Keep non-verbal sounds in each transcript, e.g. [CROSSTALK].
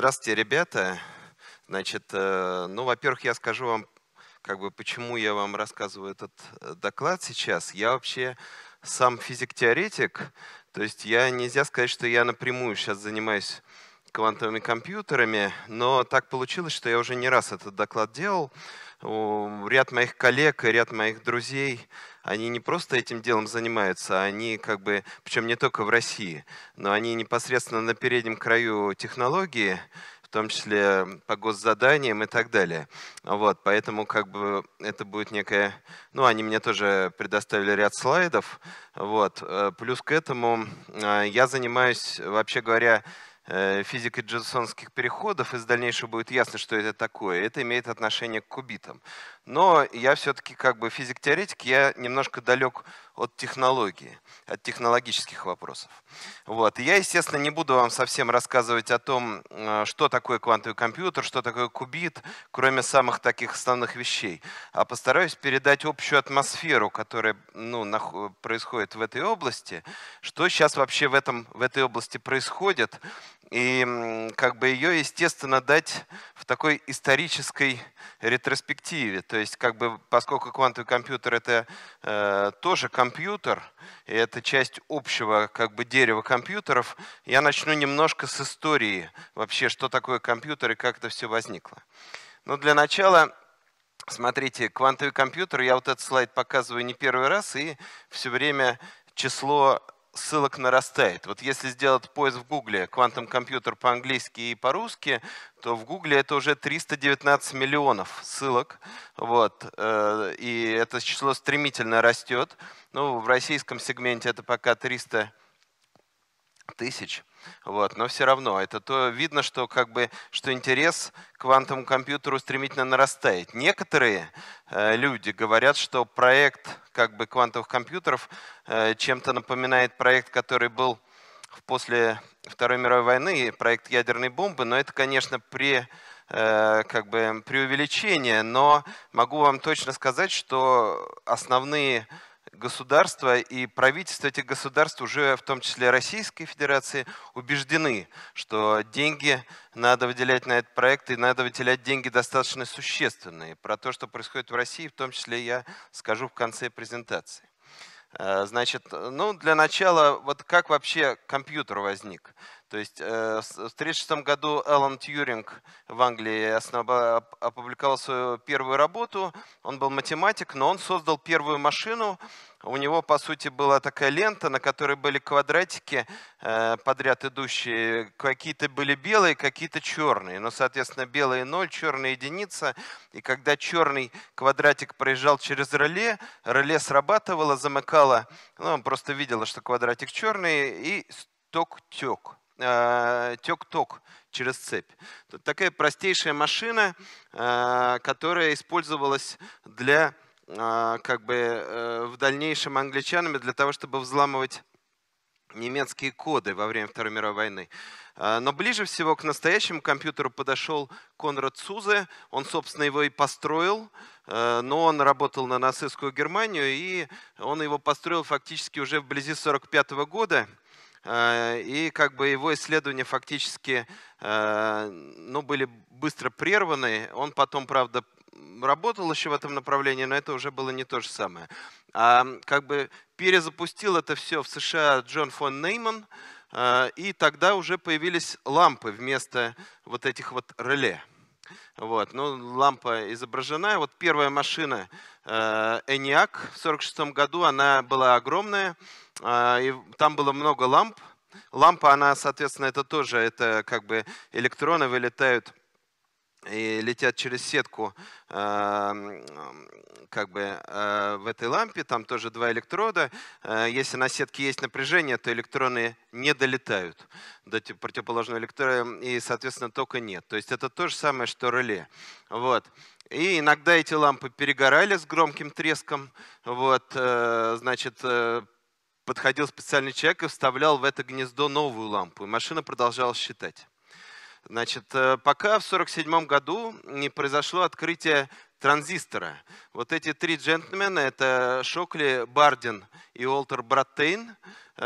Здравствуйте, ребята. Значит, э, ну, во-первых, я скажу вам, как бы, почему я вам рассказываю этот э, доклад сейчас. Я вообще сам физик-теоретик, то есть я нельзя сказать, что я напрямую сейчас занимаюсь квантовыми компьютерами, но так получилось, что я уже не раз этот доклад делал. Ряд моих коллег и ряд моих друзей, они не просто этим делом занимаются, а они как бы, причем не только в России, но они непосредственно на переднем краю технологии, в том числе по госзаданиям и так далее. Вот, поэтому как бы это будет некое... Ну, они мне тоже предоставили ряд слайдов. Вот, э, плюс к этому э, я занимаюсь, вообще говоря, Э, физикой джонсонских переходов, из дальнейшего будет ясно, что это такое. Это имеет отношение к кубитам. Но я все-таки как бы физик-теоретик, я немножко далек от технологии, от технологических вопросов. Вот. я, естественно, не буду вам совсем рассказывать о том, э, что такое квантовый компьютер, что такое кубит, кроме самых таких основных вещей, а постараюсь передать общую атмосферу, которая ну, э, происходит в этой области, что сейчас вообще в, этом, в этой области происходит, и как бы ее, естественно, дать в такой исторической ретроспективе. То есть, как бы, поскольку квантовый компьютер это э, тоже компьютер, и это часть общего как бы дерева компьютеров, я начну немножко с истории вообще, что такое компьютер и как это все возникло. Но ну, для начала Смотрите, квантовый компьютер, я вот этот слайд показываю не первый раз, и все время число ссылок нарастает. Вот если сделать поиск в Гугле «квантом компьютер» по-английски и по-русски, то в Гугле это уже 319 миллионов ссылок. Вот. Э, и это число стремительно растет. Ну, в российском сегменте это пока 300 тысяч. Вот, но все равно это то видно, что как бы что интерес к квантовому компьютеру стремительно нарастает. Некоторые э, люди говорят, что проект как бы квантовых компьютеров э, чем-то напоминает проект, который был после Второй мировой войны, проект ядерной бомбы, но это, конечно, при э, как бы преувеличение, но могу вам точно сказать, что основные государства и правительства этих государств, уже в том числе Российской Федерации, убеждены, что деньги надо выделять на этот проект и надо выделять деньги достаточно существенные. Про то, что происходит в России, в том числе я скажу в конце презентации. Э, значит, ну, для начала, вот как вообще компьютер возник? То есть э, в 1936 году Эллен Тьюринг в Англии опубликовал свою первую работу. Он был математик, но он создал первую машину. У него, по сути, была такая лента, на которой были квадратики э, подряд идущие. Какие-то были белые, какие-то черные. Но, ну, соответственно, белые ноль, черные единица. И когда черный квадратик проезжал через реле, реле срабатывало, замыкало. Ну, он просто видел, что квадратик черный, и ток тек. Э, тек-ток через цепь. такая простейшая машина, э, которая использовалась для э, как бы в дальнейшем англичанами для того, чтобы взламывать немецкие коды во время Второй мировой войны. Но ближе всего к настоящему компьютеру подошел Конрад Сузе. Он, собственно, его и построил, но он работал на нацистскую Германию, и он его построил фактически уже вблизи 1945 года. Э, и как бы его исследования фактически э, ну, были быстро прерваны. Он потом, правда, работал еще в этом направлении, но это уже было не то же самое. А как бы перезапустил это все в США Джон фон Нейман, э, и тогда уже появились лампы вместо вот этих вот реле. Вот, ну, лампа изображена. Вот первая машина ENIAC э, в 1946 году, она была огромная, э, и там было много ламп. Лампа, она, соответственно, это тоже, это как бы электроны вылетают и летят через сетку э, как бы э, в этой лампе, там тоже два электрода. Э, если на сетке есть напряжение, то электроны не долетают до противоположного электрода, эм, и, соответственно, тока нет. То есть это то же самое, что реле. Вот. И иногда эти лампы перегорали с громким треском. Вот, э, значит, э, подходил специальный человек и вставлял в это гнездо новую лампу. И машина продолжала считать. Значит, э, пока в сорок седьмом году не произошло открытие транзистора. Вот эти три джентльмена, это Шокли, Бардин и Уолтер Браттейн, э,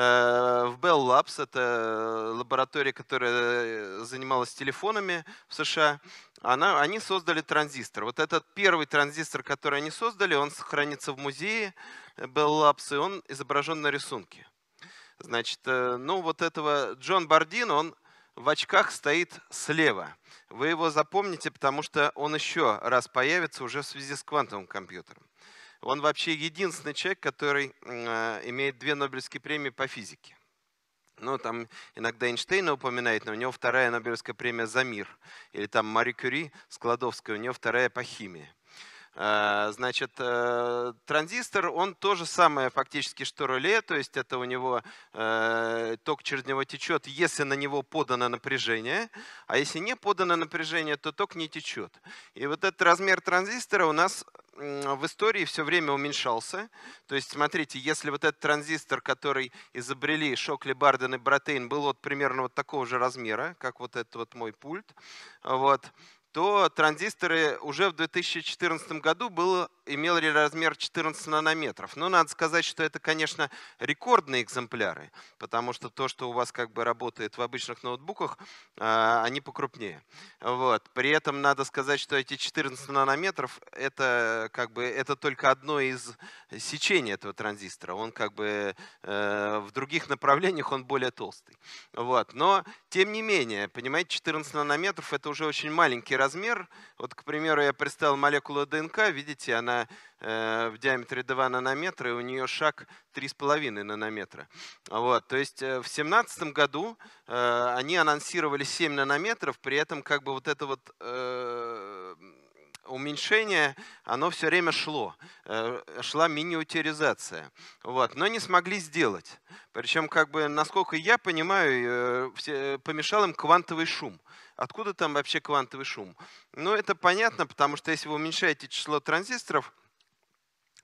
в Bell Labs, это лаборатория, которая занималась телефонами в США, она, они создали транзистор. Вот этот первый транзистор, который они создали, он хранится в музее Bell Labs, и он изображен на рисунке. Значит, э, ну вот этого Джон Бардин, он в очках стоит слева. Вы его запомните, потому что он еще раз появится уже в связи с квантовым компьютером. Он вообще единственный человек, который э, имеет две Нобелевские премии по физике. Ну, там иногда Эйнштейна упоминает, но у него вторая Нобелевская премия за мир. Или там Мари Кюри Складовская, у нее вторая по химии. А, значит, э, транзистор, он то же самое фактически, что реле, то есть это у него э, ток через него течет, если на него подано напряжение, а если не подано напряжение, то ток не течет. И вот этот размер транзистора у нас в истории все время уменьшался. То есть, смотрите, если вот этот транзистор, который изобрели Шокли, Барден и Братейн, был вот примерно вот такого же размера, как вот этот вот мой пульт, вот, то транзисторы уже в 2014 году было имел размер 14 нанометров. Но ну, надо сказать, что это, конечно, рекордные экземпляры, потому что то, что у вас как бы работает в обычных ноутбуках, а, они покрупнее. Вот. При этом надо сказать, что эти 14 нанометров это как бы это только одно из сечений этого транзистора. Он как бы э, в других направлениях он более толстый. Вот. Но тем не менее, понимаете, 14 нанометров это уже очень маленький размер. Вот, к примеру, я представил молекулу ДНК, видите, она она э, в диаметре 2 нанометра, и у нее шаг 3,5 нанометра. Вот, то есть э, в 2017 году э, они анонсировали 7 нанометров, при этом как бы вот это вот... уменьшение, оно все время шло, шла мини Вот. Но не смогли сделать. Причем, как бы, насколько я понимаю, помешал им квантовый шум. Откуда там вообще квантовый шум? Ну, это понятно, потому что если вы уменьшаете число транзисторов,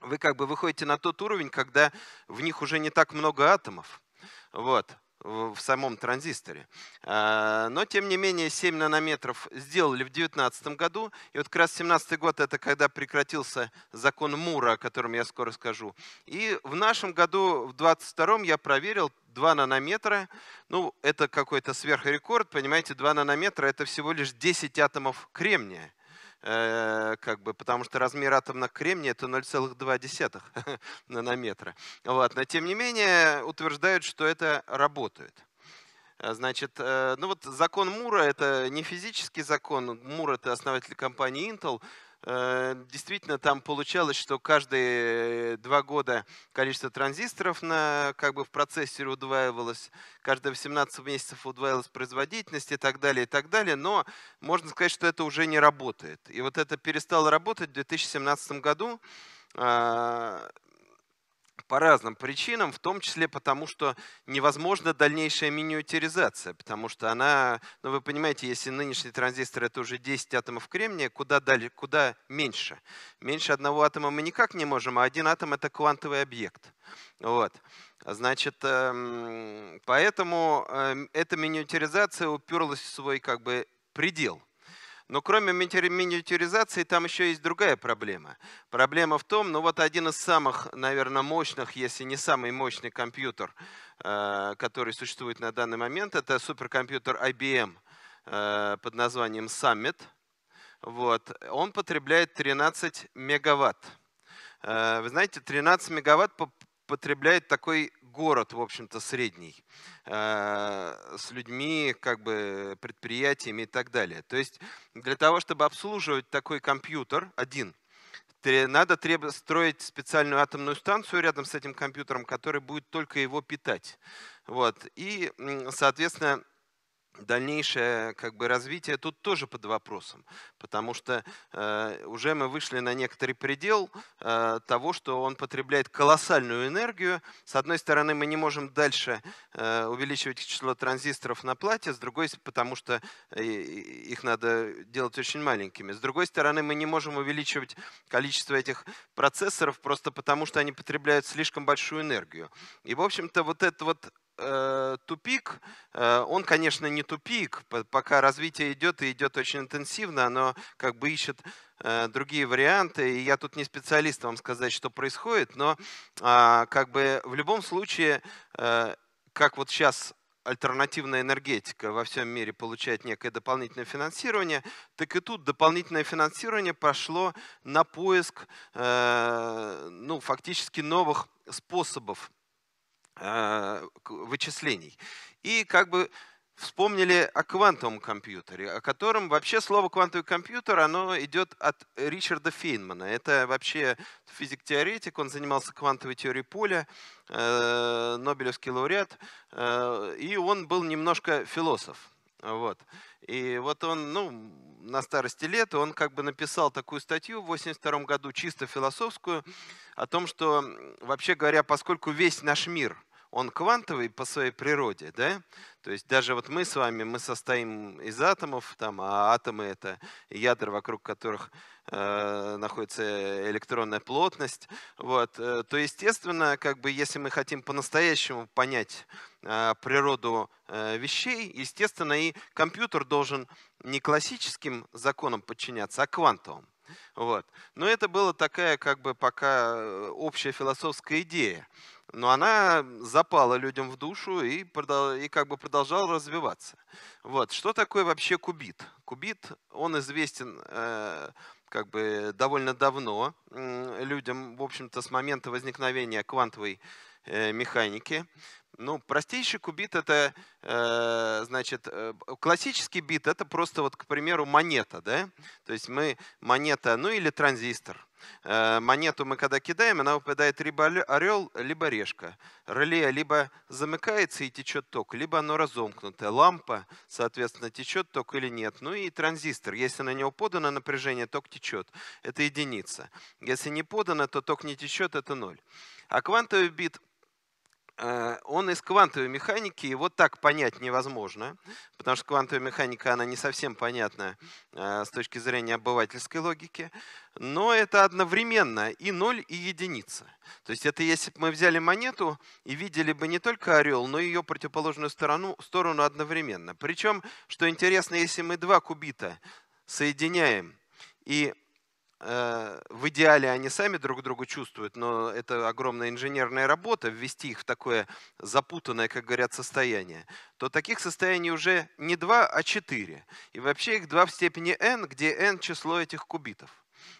вы как бы выходите на тот уровень, когда в них уже не так много атомов. Вот в самом транзисторе. А, но, тем не менее, 7 нанометров сделали в 2019 году. И вот как раз 2017 год – это когда прекратился закон Мура, о котором я скоро скажу. И в нашем году, в 2022, я проверил 2 нанометра. Ну, это какой-то сверхрекорд, понимаете, 2 нанометра – это всего лишь 10 атомов кремния. Э, как бы, потому что размер атомного кремния это 0,2 [LAUGHS] нанометра. Вот. Но тем не менее утверждают, что это работает. Э, значит, э, ну вот закон Мура, это не физический закон. Мур это основатель компании Intel. Э, действительно там получалось, что каждые два года количество транзисторов на, как бы в процессоре удваивалось, каждые 18 месяцев удваивалась производительность и так далее, и так далее. Но можно сказать, что это уже не работает. И вот это перестало работать в 2017 году. А, по разным причинам, в том числе потому, что невозможна дальнейшая миниатюризация, потому что она, ну вы понимаете, если нынешний транзистор это уже 10 атомов кремния, куда, дали, куда меньше? Меньше одного атома мы никак не можем, а один атом это квантовый объект. Вот. Значит, эм, поэтому эм, эта миниатюризация уперлась в свой как бы предел – но кроме миниатюризации, там еще есть другая проблема. Проблема в том, ну вот один из самых, наверное, мощных, если не самый мощный компьютер, э, который существует на данный момент, это суперкомпьютер IBM э, под названием Summit. Вот. Он потребляет 13 мегаватт. Э, вы знаете, 13 мегаватт потребляет такой город, в общем-то, средний, э, с людьми, как бы предприятиями и так далее. То есть для того, чтобы обслуживать такой компьютер один, надо треб... строить специальную атомную станцию рядом с этим компьютером, который будет только его питать. Вот. И, соответственно, дальнейшее как бы, развитие тут тоже под вопросом, потому что э, уже мы вышли на некоторый предел э, того, что он потребляет колоссальную энергию. С одной стороны, мы не можем дальше э, увеличивать число транзисторов на плате, с другой, потому что э, их надо делать очень маленькими. С другой стороны, мы не можем увеличивать количество этих процессоров просто потому, что они потребляют слишком большую энергию. И, в общем-то, вот это вот э, тупик, э, он, конечно, не тупик, пока развитие идет и идет очень интенсивно, оно как бы ищет э, другие варианты. И я тут не специалист вам сказать, что происходит, но э, как бы в любом случае, э, как вот сейчас альтернативная энергетика во всем мире получает некое дополнительное финансирование, так и тут дополнительное финансирование пошло на поиск э, ну, фактически новых способов а, вычислений. И как бы вспомнили о квантовом компьютере, о котором вообще слово квантовый компьютер, оно идет от Ричарда Фейнмана. Это вообще физик-теоретик, он занимался квантовой теорией поля, э, Нобелевский лауреат, э, и он был немножко философ. Вот. И вот он, ну, на старости лет, он как бы написал такую статью в 82 году, чисто философскую, о том, что, вообще говоря, поскольку весь наш мир – он квантовый по своей природе, да? То есть даже вот мы с вами, мы состоим из атомов, там, а атомы — это ядра, вокруг которых э, находится электронная плотность. Вот. Э, то, естественно, как бы, если мы хотим по-настоящему понять э, природу э, вещей, естественно, и компьютер должен не классическим законам подчиняться, а квантовым. [LAUGHS] Вот. Но это была такая как бы пока э, общая философская идея. Но она запала людям в душу и, продол- и как бы продолжала развиваться. Вот. Что такое вообще кубит? Кубит, он известен э, как бы довольно давно э, людям, в общем-то, с момента возникновения квантовой э, механики. Ну, простейший кубит это, э, значит, э, классический бит это просто вот, к примеру, монета, да? То есть мы монета, ну или транзистор. Э, монету мы когда кидаем, она выпадает либо орел, либо решка. Реле либо замыкается и течет ток, либо оно разомкнутое. Лампа, соответственно, течет ток или нет. Ну и транзистор. Если на него подано напряжение, ток течет. Это единица. Если не подано, то ток не течет, это ноль. А квантовый бит – Э, он из квантовой механики, и вот так понять невозможно, потому что квантовая механика, она не совсем понятна э, с точки зрения обывательской логики, но это одновременно и ноль, и единица. То есть это если бы мы взяли монету и видели бы не только орел, но и ее противоположную сторону, сторону одновременно. Причем, что интересно, если мы два кубита соединяем и Э, в идеале они сами друг друга чувствуют, но это огромная инженерная работа, ввести их в такое запутанное, как говорят, состояние, то таких состояний уже не два, а четыре, И вообще их два в степени n, где n число этих кубитов.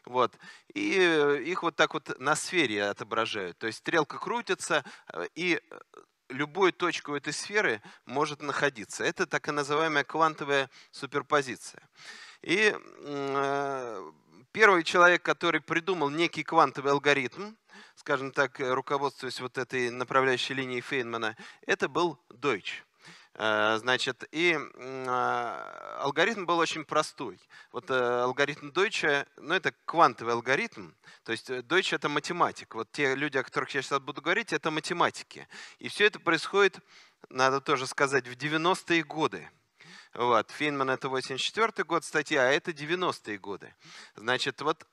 Вот. И э, их вот так вот на сфере отображают. То есть стрелка крутится, э, и любой точкой этой сферы может находиться. Это так называемая квантовая суперпозиция. И Первый человек, который придумал некий квантовый алгоритм, скажем так, э, руководствуясь вот этой направляющей линией Фейнмана, это был Дойч. Э, значит, и э, алгоритм был очень простой. Вот алгоритм Дойча, ну это квантовый алгоритм, то есть Дойч это математик. Вот те люди, о которых я сейчас буду говорить, это математики. И все это происходит, надо тоже сказать, в 90-е годы. Вот. Фейнман это 84 год статья, а это 90-е годы. Значит, вот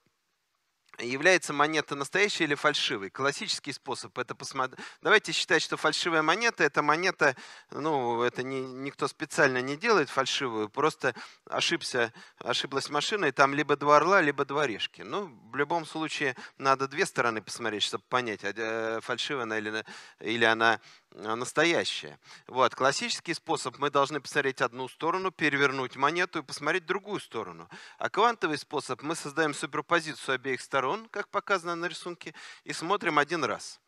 является монета настоящей или фальшивой? Классический способ это посмотреть. Давайте считать, что фальшивая монета это монета, ну, это не, никто специально не делает фальшивую, просто ошибся, ошиблась машина, и там либо два орла, либо два решки. Ну, в любом случае, надо две стороны посмотреть, чтобы понять, а, э, фальшивая она или, или она Э, настоящее. Вот. Классический способ мы должны посмотреть одну сторону, перевернуть монету и посмотреть другую сторону. А квантовый способ мы создаем суперпозицию обеих сторон, как показано на рисунке, и смотрим один раз.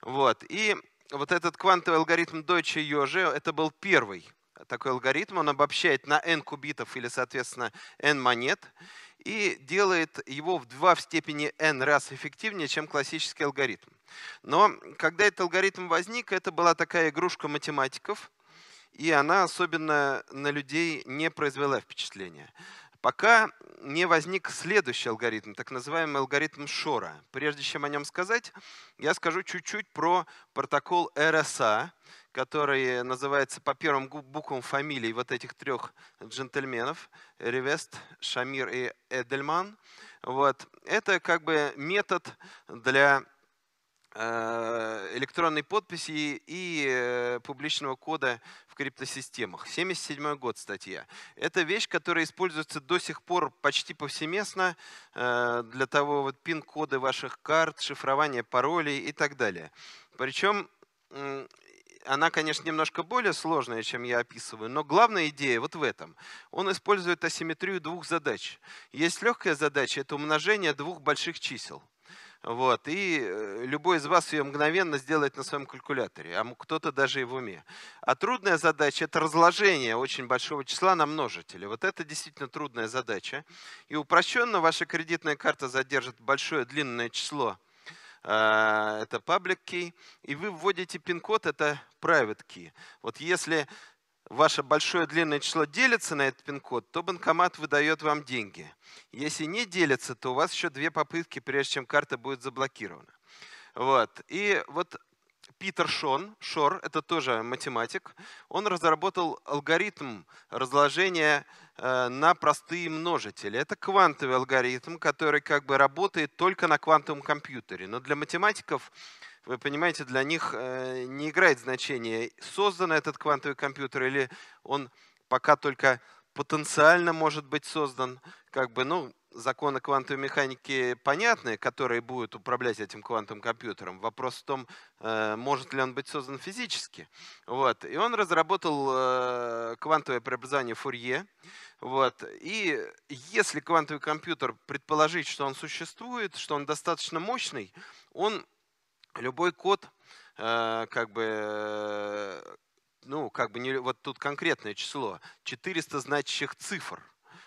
Вот. И вот этот квантовый алгоритм Deutsche Йожи, это был первый такой алгоритм, он обобщает на n кубитов или, соответственно, n монет и делает его в 2 в степени n раз эффективнее, чем классический алгоритм. Но когда этот алгоритм возник, это была такая игрушка математиков, и она особенно на людей не произвела впечатления. Пока не возник следующий алгоритм, так называемый алгоритм Шора. Прежде чем о нем сказать, я скажу чуть-чуть про протокол RSA, который называется по первым буквам фамилий вот этих трех джентльменов, Ревест, Шамир и Эдельман. Вот. Это как бы метод для э, электронной подписи и э, публичного кода в криптосистемах. 77 год статья. Это вещь, которая используется до сих пор почти повсеместно э, для того, вот пин-коды ваших карт, шифрования паролей и так далее. Причем она, конечно, немножко более сложная, чем я описываю, но главная идея вот в этом. Он использует асимметрию двух задач. Есть легкая задача – это умножение двух больших чисел. Вот. И э, любой из вас ее мгновенно сделает на своем калькуляторе, а кто-то даже и в уме. А трудная задача – это разложение очень большого числа на множители. Вот это действительно трудная задача. И упрощенно ваша кредитная карта задержит большое длинное число. А, это public key. И вы вводите пин-код, это private key. Вот если ваше большое длинное число делится на этот пин-код, то банкомат выдает вам деньги. Если не делится, то у вас еще две попытки, прежде чем карта будет заблокирована. Вот. И вот Питер Шон, Шор, это тоже математик, он разработал алгоритм разложения э, на простые множители. Это квантовый алгоритм, который как бы работает только на квантовом компьютере. Но для математиков вы понимаете, для них э, не играет значения, создан этот квантовый компьютер или он пока только потенциально может быть создан. Как бы, ну, законы квантовой механики понятны, которые будут управлять этим квантовым компьютером. Вопрос в том, э, может ли он быть создан физически. Вот. И он разработал э, квантовое преобразование Фурье. Вот. И если квантовый компьютер предположить, что он существует, что он достаточно мощный, он любой код, э, как бы, э, ну, как бы, не, вот тут конкретное число, 400 значащих цифр.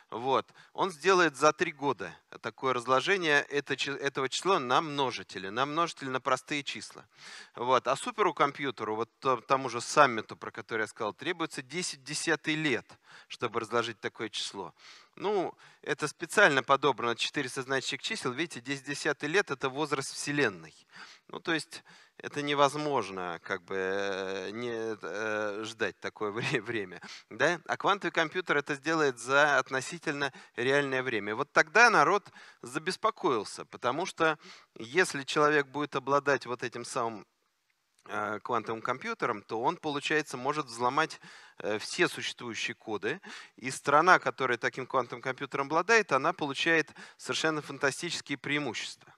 Вот. Он сделает за три года такое разложение это, этого числа на множители, на множители, на простые числа. Вот. А суперкомпьютеру, вот тому же саммиту, про который я сказал, требуется 10 десятый лет, чтобы разложить такое число. Ну, это специально подобрано 400 значащих чисел. Видите, 10 десятый лет – это возраст Вселенной. Ну, то есть это невозможно как бы э, не э, ждать такое [LAUGHS] время. Да? А квантовый компьютер это сделает за относительно реальное время. Вот тогда народ забеспокоился, потому что если человек будет обладать вот этим самым э, квантовым компьютером, то он, получается, может взломать э, все существующие коды. И страна, которая таким квантовым компьютером обладает, она получает совершенно фантастические преимущества.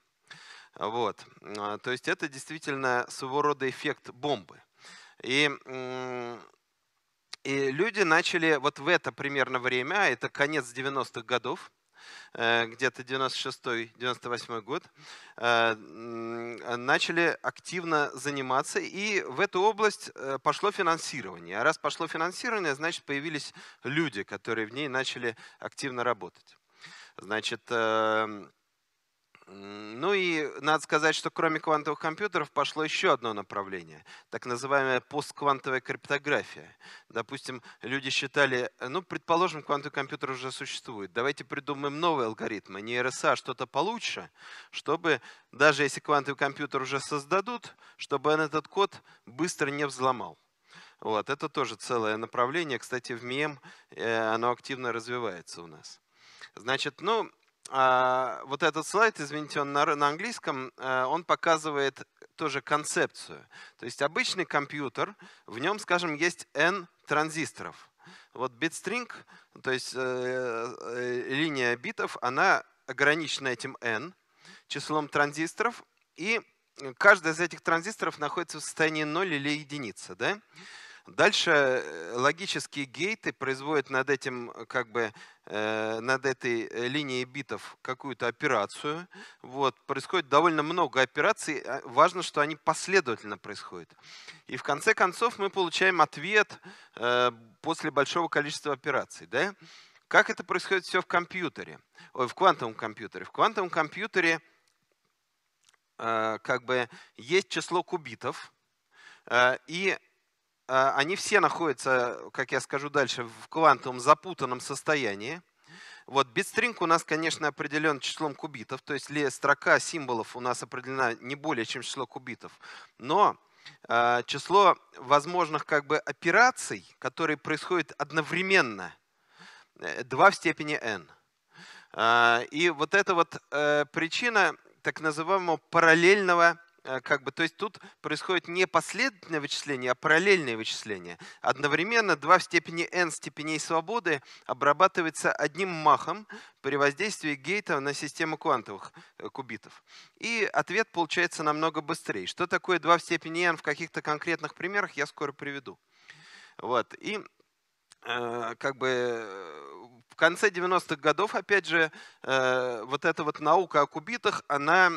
Вот. А, то есть это действительно своего рода эффект бомбы. И, и люди начали вот в это примерно время, а это конец 90-х годов, э, где-то 96-98 год, э, начали активно заниматься, и в эту область э, пошло финансирование. А раз пошло финансирование, значит, появились люди, которые в ней начали активно работать. Значит, эм, ну и надо сказать, что кроме квантовых компьютеров пошло еще одно направление, так называемая постквантовая криптография. Допустим, люди считали, э, ну, предположим, квантовый компьютер уже существует, давайте придумаем новые алгоритмы, а не РСА, что-то получше, чтобы даже если квантовый компьютер уже создадут, чтобы он этот код быстро не взломал. Вот, это тоже целое направление. Кстати, в МИЭМ э, оно активно развивается у нас. Значит, ну, а, вот этот слайд, извините, он на, на английском, э, он показывает тоже концепцию. То есть обычный компьютер, в нем, скажем, есть N транзисторов. Вот битстринг, то есть э, э, линия битов, она ограничена этим N, числом транзисторов, и каждый из этих транзисторов находится в состоянии 0 или единицы. Да? Дальше э, логические гейты производят над этим, э, как бы, э, над этой линией битов какую-то операцию. Вот. Происходит довольно много операций. А, важно, что они последовательно происходят. И в конце концов мы получаем ответ после большого количества операций. Да? Как это происходит все в компьютере? Ой, в квантовом компьютере. В квантовом компьютере как бы есть число кубитов, и а, они все находятся, как я скажу дальше, в квантовом запутанном состоянии. Вот битстринг у нас, конечно, определен числом кубитов, то есть строка символов у нас определена не более, чем число кубитов. Но а, число возможных как бы операций, которые происходят одновременно, 2 э, в степени n. А, и вот это вот э, причина так называемого параллельного Э, как бы, то есть тут происходит не последовательное вычисление, а параллельное вычисление. Одновременно два в степени n степеней свободы обрабатывается одним махом при воздействии гейта на систему квантовых э, кубитов. И ответ получается намного быстрее. Что такое 2 в степени n в каких-то конкретных примерах, я скоро приведу. Вот. И э, как бы в конце 90-х годов, опять же, вот эта вот наука о кубитах, она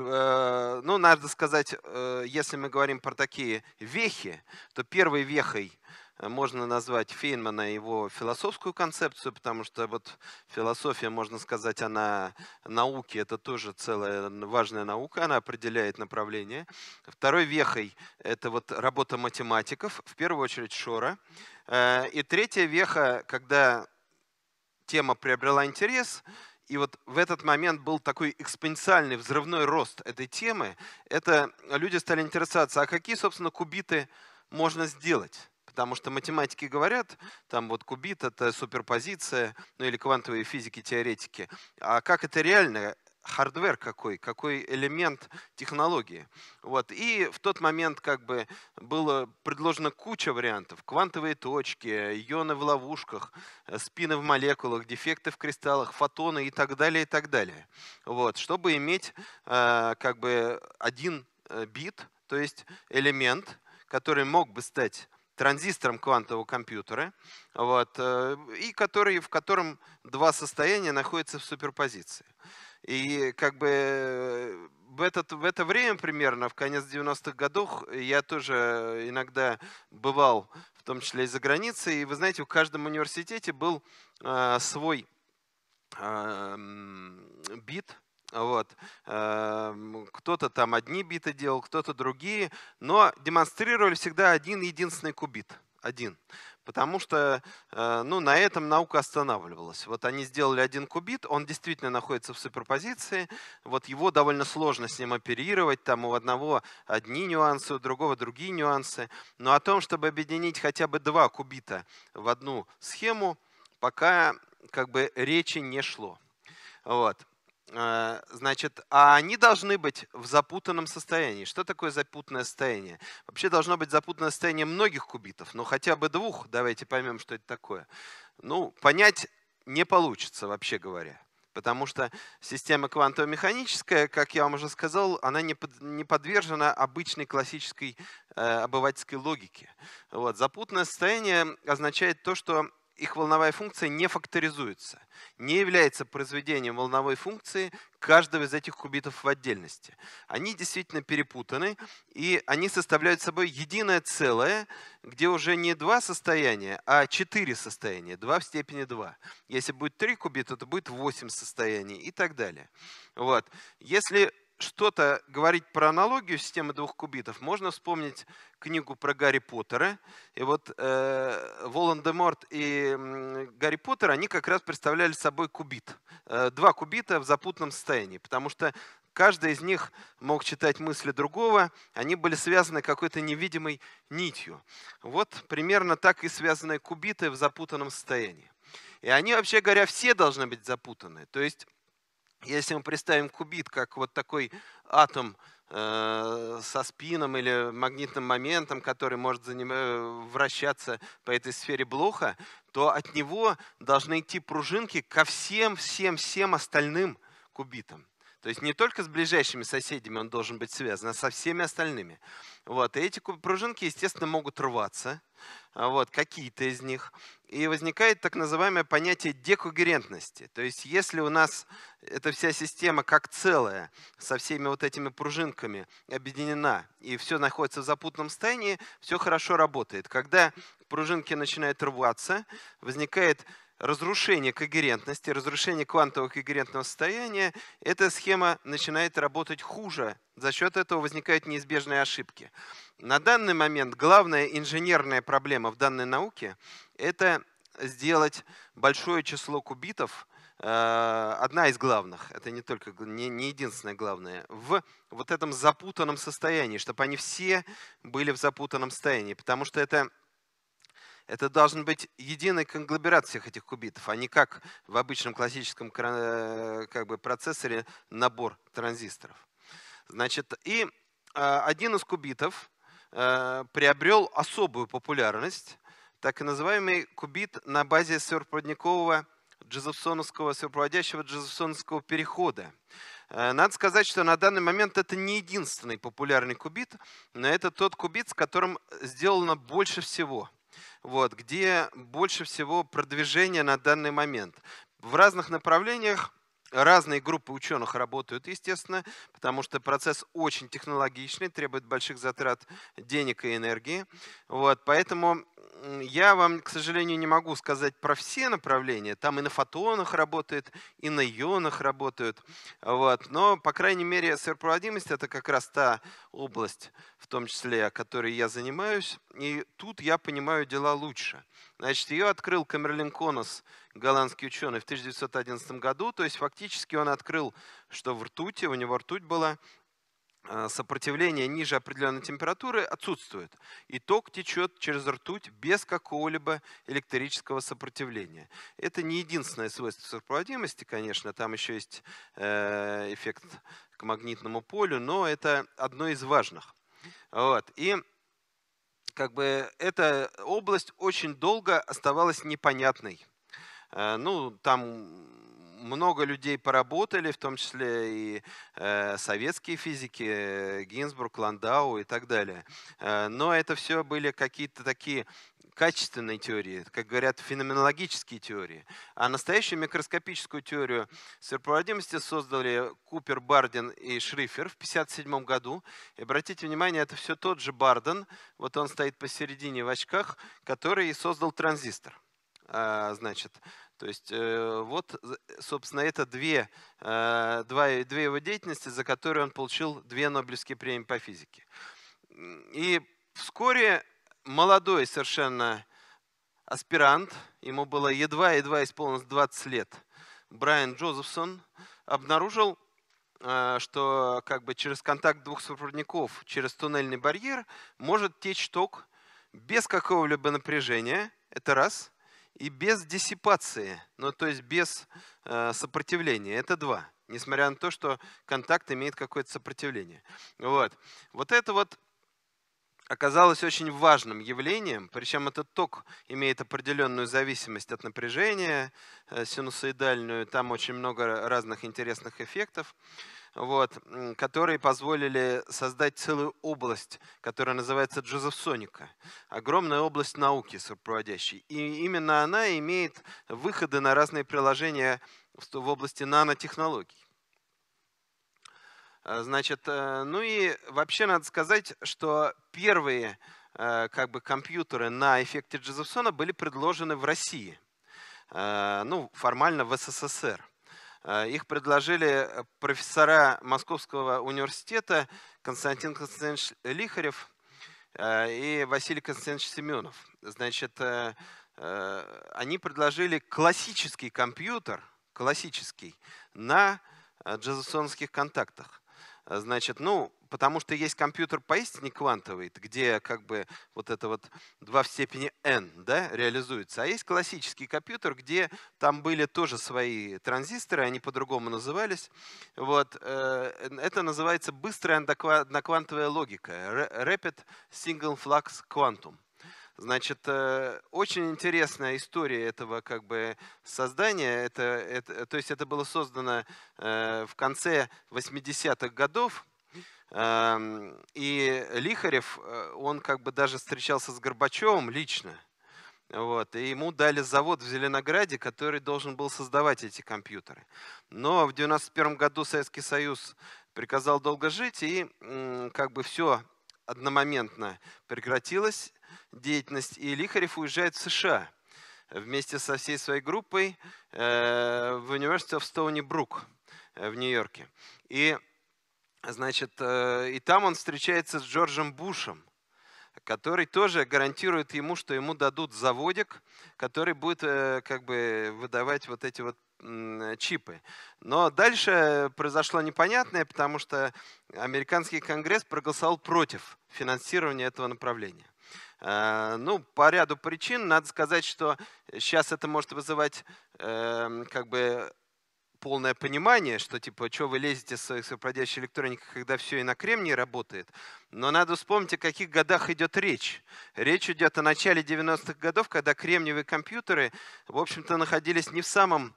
Э, ну, надо сказать, э, если мы говорим про такие вехи, то первой вехой э, можно назвать Фейнмана его философскую концепцию, потому что вот философия, можно сказать, она науки, это тоже целая важная наука, она определяет направление. Второй вехой — это вот работа математиков, в первую очередь Шора. И третья веха, когда тема приобрела интерес, и вот в этот момент был такой экспоненциальный взрывной рост этой темы. Это люди стали интересоваться, а какие, собственно, кубиты можно сделать? Потому что математики говорят, там вот кубит — это суперпозиция, ну или квантовые физики, теоретики. А как это реально? хардвер какой, какой элемент технологии. Вот. И в тот момент как бы было предложено куча вариантов. Квантовые точки, ионы в ловушках, э, спины в молекулах, дефекты в кристаллах, фотоны и так далее, и так далее. Вот. Чтобы иметь э, как бы один э, бит, то есть элемент, который мог бы стать транзистором квантового компьютера, вот, э, и который, в котором два состояния находятся в суперпозиции. И как бы в, этот, в это время примерно, в конец 90-х годов, я тоже иногда бывал, в том числе и за границей. И вы знаете, в каждом университете был э, свой э, бит, вот. А, кто-то там одни биты делал, кто-то другие, но демонстрировали всегда один единственный кубит. Один потому что э, ну, на этом наука останавливалась. Вот они сделали один кубит, он действительно находится в суперпозиции, вот его довольно сложно с ним оперировать, там у одного одни нюансы, у другого другие нюансы, но о том, чтобы объединить хотя бы два кубита в одну схему, пока как бы речи не шло. Вот. Э, значит, а они должны быть в запутанном состоянии. Что такое запутанное состояние? Вообще должно быть запутанное состояние многих кубитов, но хотя бы двух, давайте поймем, что это такое. Ну, понять не получится, вообще говоря. Потому что система квантово-механическая, как я вам уже сказал, она не, подвержена обычной классической э, обывательской логике. Вот. Запутанное состояние означает то, что их волновая функция не факторизуется, не является произведением волновой функции каждого из этих кубитов в отдельности. Они действительно перепутаны, и они составляют собой единое целое, где уже не два состояния, а четыре состояния, два в степени два. Если будет три кубита, то будет восемь состояний и так далее. Вот. Если что-то говорить про аналогию системы двух кубитов, можно вспомнить книгу про Гарри Поттера. И вот э, Волан-де-Морт и Гарри Поттер, они как раз представляли собой кубит. Э, два кубита в запутанном состоянии, потому что каждый из них мог читать мысли другого, они были связаны какой-то невидимой нитью. Вот примерно так и связаны кубиты в запутанном состоянии. И они, вообще говоря, все должны быть запутаны. То есть если мы представим кубит как вот такой атом э, со спином или магнитным моментом, который может э, вращаться по этой сфере Блоха, то от него должны идти пружинки ко всем, всем, всем остальным кубитам. То есть не только с ближайшими соседями он должен быть связан, а со всеми остальными. Вот. И эти пружинки, естественно, могут рваться, а, вот, какие-то из них. И возникает так называемое понятие декогерентности. То есть если у нас эта вся система как целая со всеми вот этими пружинками объединена, и все находится в запутанном состоянии, все хорошо работает. Когда пружинки начинают рваться, возникает разрушение когерентности, разрушение квантового когерентного состояния, эта схема начинает работать хуже. За счет этого возникают неизбежные ошибки. На данный момент главная инженерная проблема в данной науке – это сделать большое число кубитов, э, одна из главных, это не только не, не единственное главное, в вот этом запутанном состоянии, чтобы они все были в запутанном состоянии, потому что это это должен быть единый конглоберат всех этих кубитов, а не как в обычном классическом э, как бы, процессоре набор транзисторов. Значит, и а, один из кубитов э, приобрел особую популярность, так и называемый кубит на базе сверхпроводникового джезепсоновского, сверхпроводящего джезепсоновского перехода. Э, надо сказать, что на данный момент это не единственный популярный кубит, но это тот кубит, с которым сделано больше всего – вот, где больше всего продвижение на данный момент. В разных направлениях Разные группы ученых работают, естественно, потому что процесс очень технологичный, требует больших затрат денег и энергии. Вот, поэтому я вам, к сожалению, не могу сказать про все направления. Там и на фотонах работает, и на ионах работают. Вот. Но, по крайней мере, сверхпроводимость – это как раз та область, в том числе, которой я занимаюсь. И тут я понимаю дела лучше. Значит, ее открыл Камерлин Конос, голландский ученый, в 1911 году. То есть фактически он открыл, что в ртути, у него ртуть была, Э, сопротивление ниже определенной температуры отсутствует. И ток течет через ртуть без какого-либо электрического сопротивления. Это не единственное свойство сопроводимости, конечно, там еще есть э, эффект к магнитному полю, но это одно из важных. Вот. И как бы эта область очень долго оставалась непонятной. Э, ну, там много людей поработали, в том числе и э, советские физики, Гинзбург, Ландау и так далее. Э, но это все были какие-то такие качественные теории, как говорят, феноменологические теории. А настоящую микроскопическую теорию сверхпроводимости создали Купер, Барден и Шрифер в 1957 году. И обратите внимание, это все тот же Барден, вот он стоит посередине в очках, который создал транзистор а, значит, то есть э, вот, собственно, это две, э, два, две его деятельности, за которые он получил две Нобелевские премии по физике. И вскоре молодой совершенно аспирант, ему было едва-едва исполнилось 20 лет, Брайан Джозефсон обнаружил, э, что как бы через контакт двух сопроводников, через туннельный барьер может течь ток без какого-либо напряжения. Это раз – и без диссипации, ну то есть без э, сопротивления. Это два. Несмотря на то, что контакт имеет какое-то сопротивление. Вот. вот это вот оказалось очень важным явлением, причем этот ток имеет определенную зависимость от напряжения э, синусоидальную, там очень много разных интересных эффектов вот, которые позволили создать целую область, которая называется джозефсоника. Огромная область науки сопроводящей. И именно она имеет выходы на разные приложения в области нанотехнологий. А, значит, э, ну и вообще надо сказать, что первые э, как бы компьютеры на эффекте Джезефсона были предложены в России. Э, ну, формально в СССР. Э, их предложили э, профессора Московского университета Константин Константинович Лихарев э, и Василий Константинович Семенов. Значит, они предложили классический компьютер, классический, на джезосонских контактах. Значит, ну, потому что есть компьютер поистине квантовый, где как бы вот это вот 2 в степени n да, реализуется. А есть классический компьютер, где там были тоже свои транзисторы, они по-другому назывались. Вот, э, это называется быстрая одноквантовая логика, Rapid Single Flux Quantum. Значит, э, очень интересная история этого как бы создания. Это, это, то есть это было создано э, в конце 80-х годов Эм, и Лихарев, э, он как бы даже встречался с Горбачевым лично. Вот, и ему дали завод в Зеленограде, который должен был создавать эти компьютеры. Но в 1991 году Советский Союз приказал долго жить, и как бы все одномоментно прекратилась деятельность, и Лихарев уезжает в США вместе со всей своей группой э, в университет в Стоуни-Брук в Нью-Йорке. И Значит, э, и там он встречается с Джорджем Бушем, который тоже гарантирует ему, что ему дадут заводик, который будет э, как бы выдавать вот эти вот чипы. Но дальше произошло непонятное, потому что американский конгресс проголосовал против финансирования этого направления. Э, ну, по ряду причин. Надо сказать, что сейчас это может вызывать эм, как бы полное понимание, что типа, что вы лезете с своих сопроводящей электроники, когда все и на кремнии работает. Но надо вспомнить, о каких годах идет речь. Речь идет о начале 90-х годов, когда кремниевые компьютеры, в общем-то, находились не в самом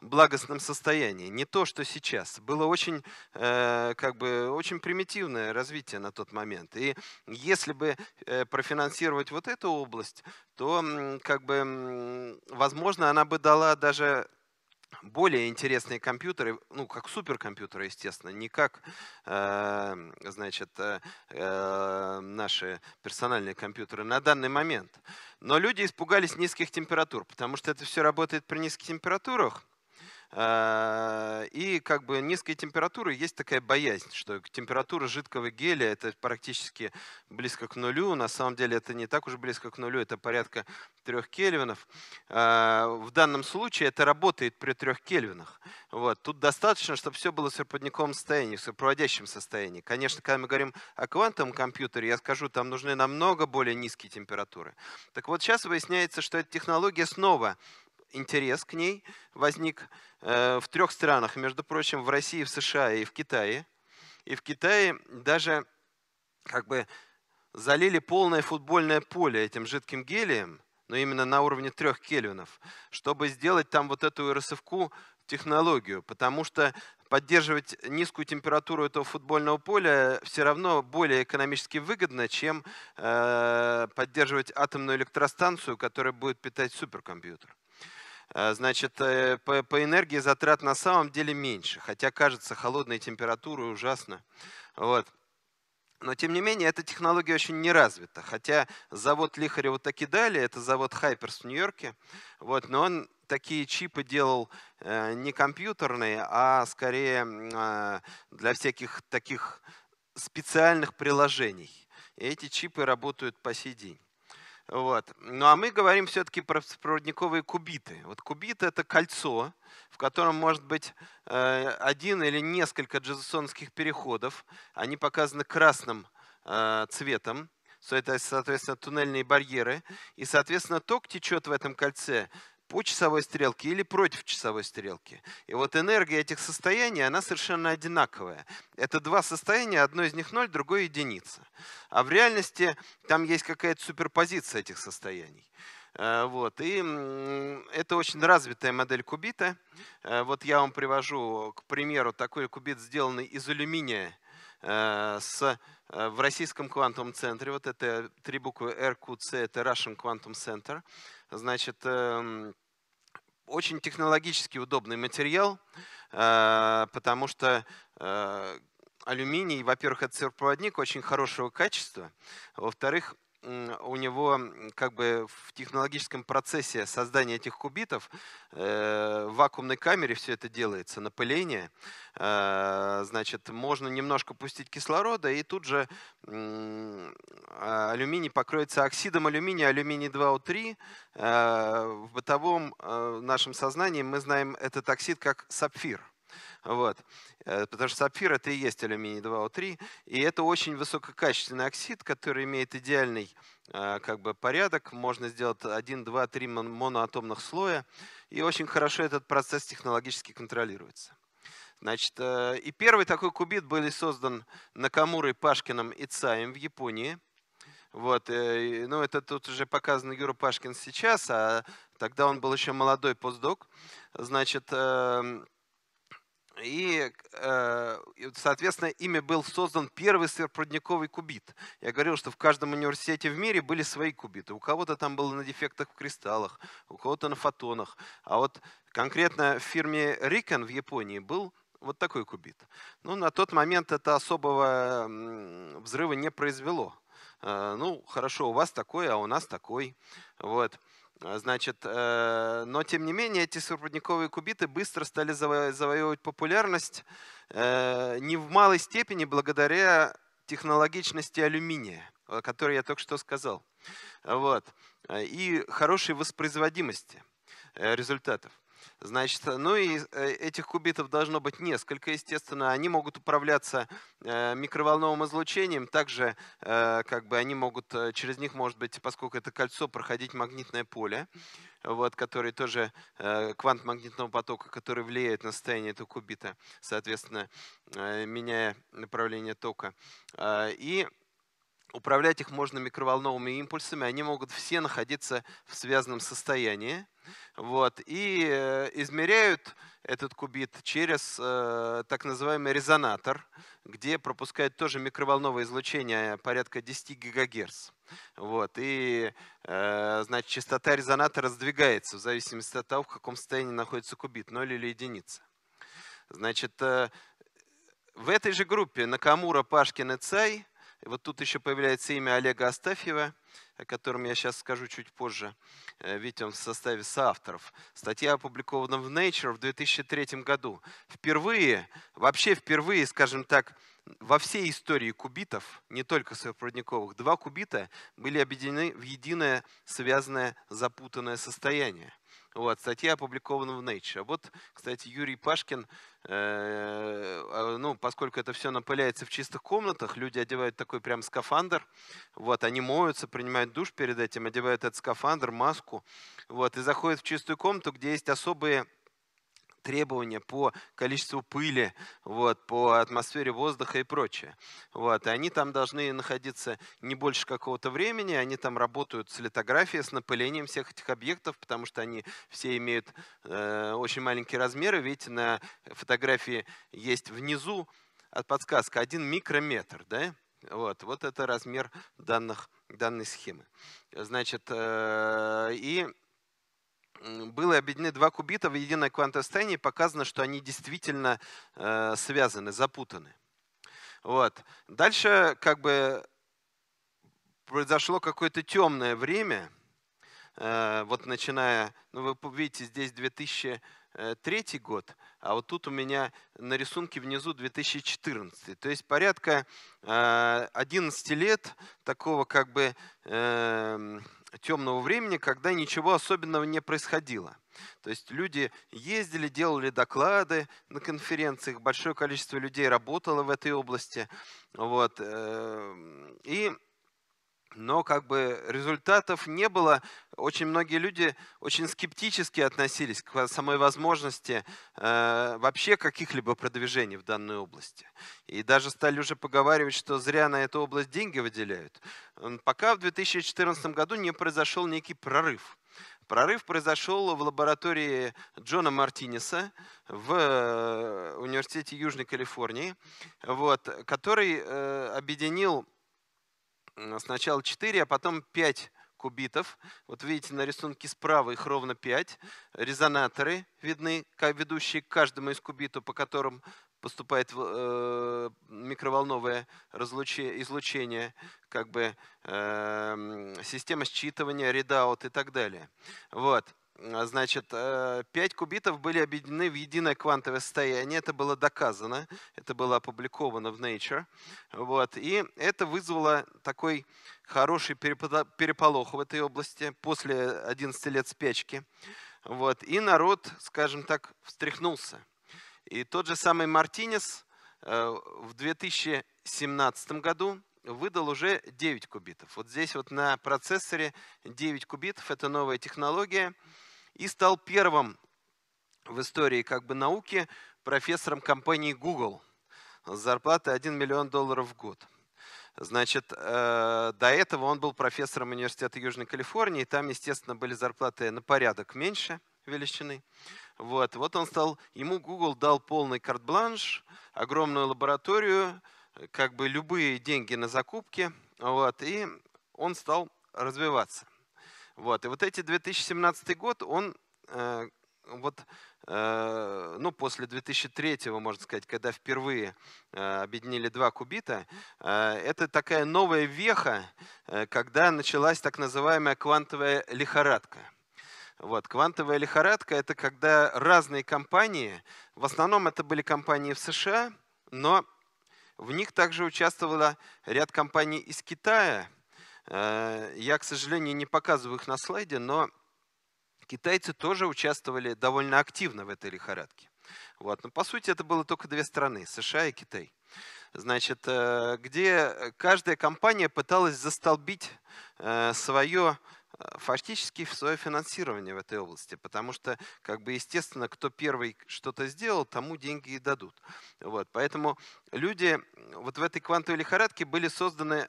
благостном состоянии, не то, что сейчас. Было очень, э, как бы, очень примитивное развитие на тот момент. И если бы э, профинансировать вот эту область, то, как бы, возможно, она бы дала даже более интересные компьютеры, ну, как суперкомпьютеры, естественно, не как, эм, э, значит, э, наши персональные компьютеры на данный момент. Но люди испугались низких температур, потому что это все работает при низких температурах. А, и как бы низкой температуры есть такая боязнь, что температура жидкого геля это практически близко к нулю. На самом деле это не так уж близко к нулю, это порядка трех кельвинов. А, в данном случае это работает при трех кельвинах. Вот. Тут достаточно, чтобы все было в серподниковом состоянии, в сопроводящем состоянии. Конечно, когда мы говорим о квантовом компьютере, я скажу, там нужны намного более низкие температуры. Так вот сейчас выясняется, что эта технология снова интерес к ней возник э, в трех странах, между прочим, в России, в США и в Китае. И в Китае даже как бы залили полное футбольное поле этим жидким гелием, но именно на уровне трех кельвинов, чтобы сделать там вот эту РСФК технологию, потому что поддерживать низкую температуру этого футбольного поля все равно более экономически выгодно, чем э, поддерживать атомную электростанцию, которая будет питать суперкомпьютер. Э, значит, э, по, по энергии затрат на самом деле меньше, хотя кажется холодной температурой ужасно. Вот. Но, тем не менее, эта технология очень не развита. Хотя завод Лихарева так и далее, это завод Hypers в Нью-Йорке, вот, но он такие чипы делал э, не компьютерные, а скорее э, для всяких таких специальных приложений. И эти чипы работают по сей день. Вот. Ну а мы говорим все-таки про проводниковые кубиты. Вот кубит — это кольцо, в котором может быть э, один или несколько джезусонских переходов. Они показаны красным э, цветом. Это, соответственно, туннельные барьеры. И, соответственно, ток течет в этом кольце по часовой стрелке или против часовой стрелки. И вот энергия этих состояний, она совершенно одинаковая. Это два состояния, одно из них ноль, другое единица. А в реальности там есть какая-то суперпозиция этих состояний. Э, вот. И это очень развитая модель кубита. Э, вот я вам привожу, к примеру, такой кубит, сделанный из алюминия э, с, в российском квантовом центре. Вот это три буквы РКЦ это Russian Quantum Center. Значит, эм, очень технологически удобный материал, э, потому что э, алюминий, во-первых, это циркопроводник очень хорошего качества, во-вторых, у него как бы в технологическом процессе создания этих кубитов э, в вакуумной камере все это делается, напыление. Э, значит, можно немножко пустить кислорода, и тут же а, алюминий покроется оксидом алюминия, алюминий 2О3. Э, в бытовом нашем сознании мы знаем этот оксид как сапфир – вот. Э, потому что сапфир это и есть алюминий 2О3. И это очень высококачественный оксид, который имеет идеальный э, как бы порядок. Можно сделать 1, 2, 3 моноатомных слоя. И очень хорошо этот процесс технологически контролируется. Значит, э, и первый такой кубит был создан Накамурой, Пашкиным и Цаем в Японии. Вот, ну, это тут уже показан Юра Пашкин сейчас, а тогда он был еще молодой постдок. Значит, эм, и, э, соответственно, ими был создан первый сверхпроводниковый кубит. Я говорил, что в каждом университете в мире были свои кубиты. У кого-то там было на дефектах в кристаллах, у кого-то на фотонах. А вот конкретно в фирме Riken в Японии был вот такой кубит. Ну, на тот момент это особого взрыва не произвело. Э, ну, хорошо, у вас такой, а у нас такой. Вот. А, значит, э, но тем не менее эти супрудниковые кубиты быстро стали заво завоевывать популярность э, не в малой степени благодаря технологичности алюминия, о которой я только что сказал, вот. Э, и хорошей воспроизводимости э, результатов. Значит, э, ну и э, этих кубитов должно быть несколько, естественно. Они могут управляться э, микроволновым излучением. Также как бы они могут, через них может быть, поскольку это кольцо, проходить магнитное поле, вот, который тоже квант магнитного потока, который влияет на состояние этого кубита, соответственно, меняя направление тока. И управлять их можно микроволновыми импульсами, они могут все находиться в связанном состоянии. Вот, и э, измеряют этот кубит через э, так называемый резонатор, где пропускают тоже микроволновое излучение порядка 10 ГГц. Вот, и э, значит, частота резонатора сдвигается в зависимости от того, в каком состоянии находится кубит, 0 или единица. Значит, э, в этой же группе Накамура, Пашкин и Цай – вот тут еще появляется имя Олега Астафьева, о котором я сейчас скажу чуть позже. Э, видите, он в составе соавторов. Статья опубликована в Nature в 2003 году. Впервые, вообще впервые, скажем так, во всей истории кубитов, не только сопроводниковых, два кубита были объединены в единое связанное запутанное состояние – вот, статья опубликована в Nature. Вот, кстати, Юрий Пашкин, э, а, ну, поскольку это все напыляется в чистых комнатах, люди одевают такой прям скафандр, вот, они моются, принимают душ перед этим, одевают этот скафандр, маску, вот, и заходят в чистую комнату, где есть особые требования по количеству пыли, вот, по атмосфере воздуха и прочее. Вот, и они там должны находиться не больше какого-то времени, они там работают с литографией, с напылением всех этих объектов, потому что они все имеют э, очень маленькие размеры. Видите, на фотографии есть внизу от подсказка один микрометр, да? Вот, вот это размер данных, данной схемы. Значит, э, и были объединены два кубита в единое квантостроение, и показано, что они действительно э, связаны, запутаны. Вот. Дальше как бы произошло какое-то темное время, э, вот начиная, ну вы видите, здесь 2003 год, а вот тут у меня на рисунке внизу 2014. То есть порядка э, 11 лет такого как бы... Э, темного времени, когда ничего особенного не происходило. То есть люди ездили, делали доклады на конференциях, большое количество людей работало в этой области. Вот. Э, и но как бы результатов не было. Очень многие люди очень скептически относились к самой возможности э, вообще каких-либо продвижений в данной области. И даже стали уже поговаривать, что зря на эту область деньги выделяют. Пока в 2014 году не произошел некий прорыв. Прорыв произошел в лаборатории Джона Мартинеса в э, Университете Южной Калифорнии, вот, который э, объединил сначала 4, а потом 5 кубитов. Вот видите на рисунке справа их ровно 5. Резонаторы видны, ведущие к каждому из кубитов, по которым поступает э, микроволновое излучение, как бы э, система считывания, редаут и так далее. Вот. Э, значит, 5 э, кубитов были объединены в единое квантовое состояние. Это было доказано, это было опубликовано в Nature. Вот. И это вызвало такой хороший переполох в этой области после 11 лет спячки. Вот. И народ, скажем так, встряхнулся. И тот же самый Мартинес э, в 2017 году выдал уже 9 кубитов. Вот здесь вот на процессоре 9 кубитов, это новая технология – и стал первым в истории как бы науки профессором компании Google с зарплатой 1 миллион долларов в год. Значит, э, до этого он был профессором университета Южной Калифорнии, там, естественно, были зарплаты на порядок меньше величины. Вот, вот он стал, ему Google дал полный карт-бланш, огромную лабораторию, как бы любые деньги на закупки, вот, и он стал развиваться. Вот. И вот эти 2017 год, он э, вот, э, ну, после 2003, можно сказать, когда впервые э, объединили два кубита, э, это такая новая веха, э, когда началась так называемая квантовая лихорадка. Вот. Квантовая лихорадка – это когда разные компании, в основном это были компании в США, но в них также участвовало ряд компаний из Китая – Э, я, к сожалению, не показываю их на слайде, но китайцы тоже участвовали довольно активно в этой лихорадке. Вот. Но по сути это было только две страны, США и Китай. Значит, э, где каждая компания пыталась застолбить э, свое фактически свое финансирование в этой области, потому что, как бы, естественно, кто первый что-то сделал, тому деньги и дадут. Вот, поэтому люди вот в этой квантовой лихорадке были созданы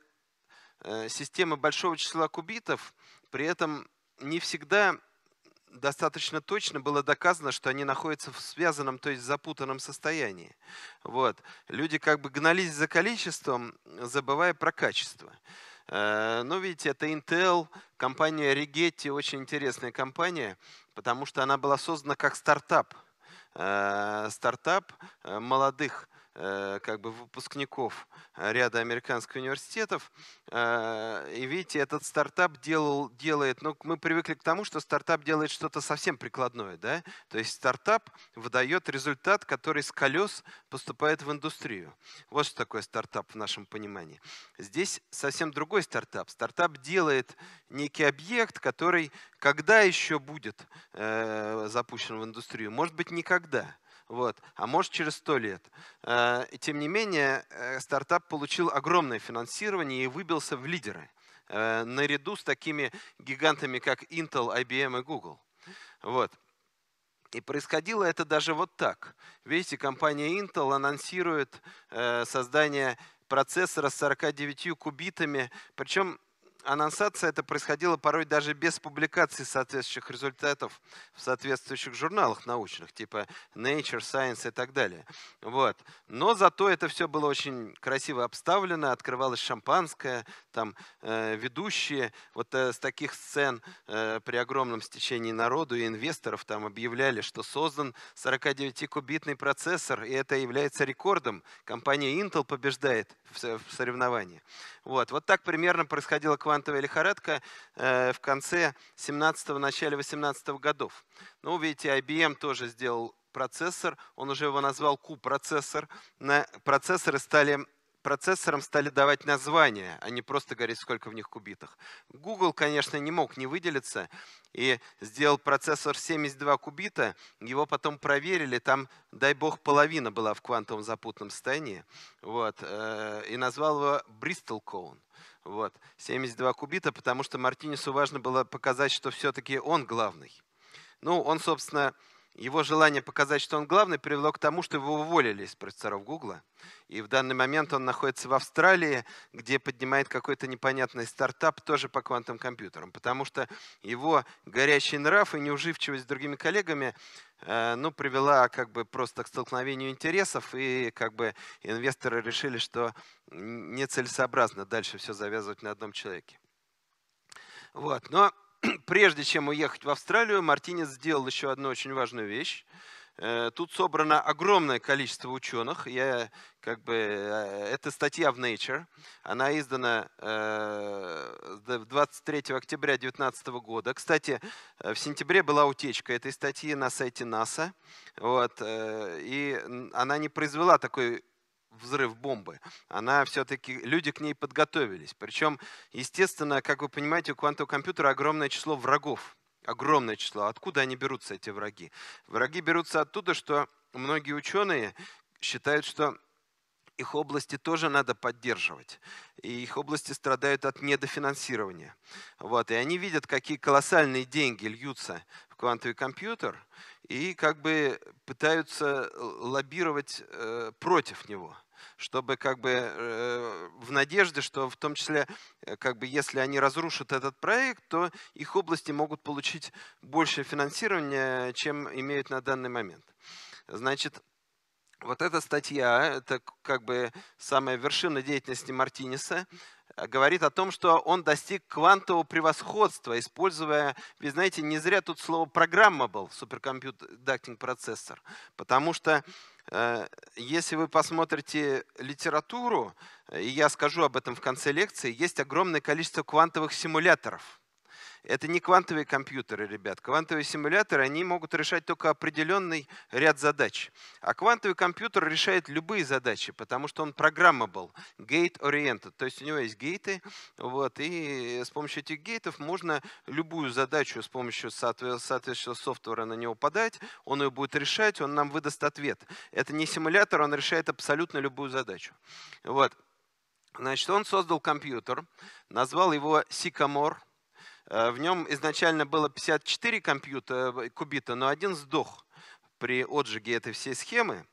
Э, системы большого числа кубитов, при этом не всегда достаточно точно было доказано, что они находятся в связанном, то есть запутанном состоянии. Вот. Люди как бы гнались за количеством, забывая про качество. Э, Но ну, видите, это Intel, компания Rigetti, очень интересная компания, потому что она была создана как стартап. Э, стартап молодых Э, как бы выпускников ряда американских университетов. Э, и видите, этот стартап делал, делает, ну, мы привыкли к тому, что стартап делает что-то совсем прикладное, да? То есть стартап выдает результат, который с колес поступает в индустрию. Вот что такое стартап в нашем понимании. Здесь совсем другой стартап. Стартап делает некий объект, который когда еще будет э, запущен в индустрию? Может быть, никогда вот, а может через сто лет. Э, и тем не менее, э, стартап получил огромное финансирование и выбился в лидеры э, наряду с такими гигантами, как Intel, IBM и Google. Вот. И происходило это даже вот так. Видите, компания Intel анонсирует э, создание процессора с 49 кубитами. Причем анонсация это происходила порой даже без публикации соответствующих результатов в соответствующих журналах научных, типа Nature, Science и так далее. Вот. Но зато это все было очень красиво обставлено, открывалось шампанское, там э, ведущие вот э, с таких сцен э, при огромном стечении народу и инвесторов там объявляли, что создан 49-кубитный процессор, и это является рекордом. Компания Intel побеждает в, в соревновании. Вот. вот так примерно происходило квантовое квантовая лихорадка э, в конце 17-го, начале 18 -го годов. Ну, видите, IBM тоже сделал процессор, он уже его назвал Q-процессор. Процессоры стали процессорам стали давать названия, а не просто говорить, сколько в них кубитах. Google, конечно, не мог не выделиться и сделал процессор 72 кубита. Его потом проверили, там, дай бог, половина была в квантовом запутанном состоянии. Вот, э, и назвал его Bristol Cone. Вот. 72 кубита, потому что Мартинесу важно было показать, что все-таки он главный. Ну, он, собственно, его желание показать, что он главный, привело к тому, что его уволили из профессоров Гугла. И в данный момент он находится в Австралии, где поднимает какой-то непонятный стартап тоже по квантовым компьютерам. Потому что его горячий нрав и неуживчивость с другими коллегами э, ну, привела как бы просто к столкновению интересов, и как бы инвесторы решили, что нецелесообразно дальше все завязывать на одном человеке. Вот, но [CLEARS THROAT] прежде чем уехать в Австралию, Мартинец сделал еще одну очень важную вещь. Э, тут собрано огромное количество ученых. Я, как бы, э, это статья в Nature. Она издана 23 э, октября 2019 года. Кстати, в сентябре была утечка этой статьи на сайте НАСА. Вот, и она не произвела такой взрыв бомбы. Она все-таки, люди к ней подготовились. Причем, естественно, как вы понимаете, у квантового компьютера огромное число врагов. Огромное число. Откуда они берутся, эти враги? Враги берутся оттуда, что многие ученые считают, что их области тоже надо поддерживать. И их области страдают от недофинансирования. Вот. И они видят, какие колоссальные деньги льются в квантовый компьютер, и как бы пытаются лоббировать э, против него чтобы как бы э, в надежде, что в том числе, э, как бы если они разрушат этот проект, то их области могут получить больше финансирования, чем имеют на данный момент. Значит, вот эта статья, это как бы самая вершина деятельности Мартинеса. Э, говорит о том, что он достиг квантового превосходства, используя, вы знаете, не зря тут слово программа был, суперкомпьютер, дактинг процессор, потому что э, если вы посмотрите литературу, э, и я скажу об этом в конце лекции, есть огромное количество квантовых симуляторов – это не квантовые компьютеры, ребят. Квантовые симуляторы, они могут решать только определенный ряд задач. А квантовый компьютер решает любые задачи, потому что он программабл, gate-oriented. То есть у него есть гейты, вот, и с помощью этих гейтов можно любую задачу с помощью соответствующего софтвера на него подать, он ее будет решать, он нам выдаст ответ. Это не симулятор, он решает абсолютно любую задачу. Вот. Значит, он создал компьютер, назвал его Sycamore, Э, в нем изначально было 54 компьютера, э, кубита, но один сдох при отжиге этой всей схемы.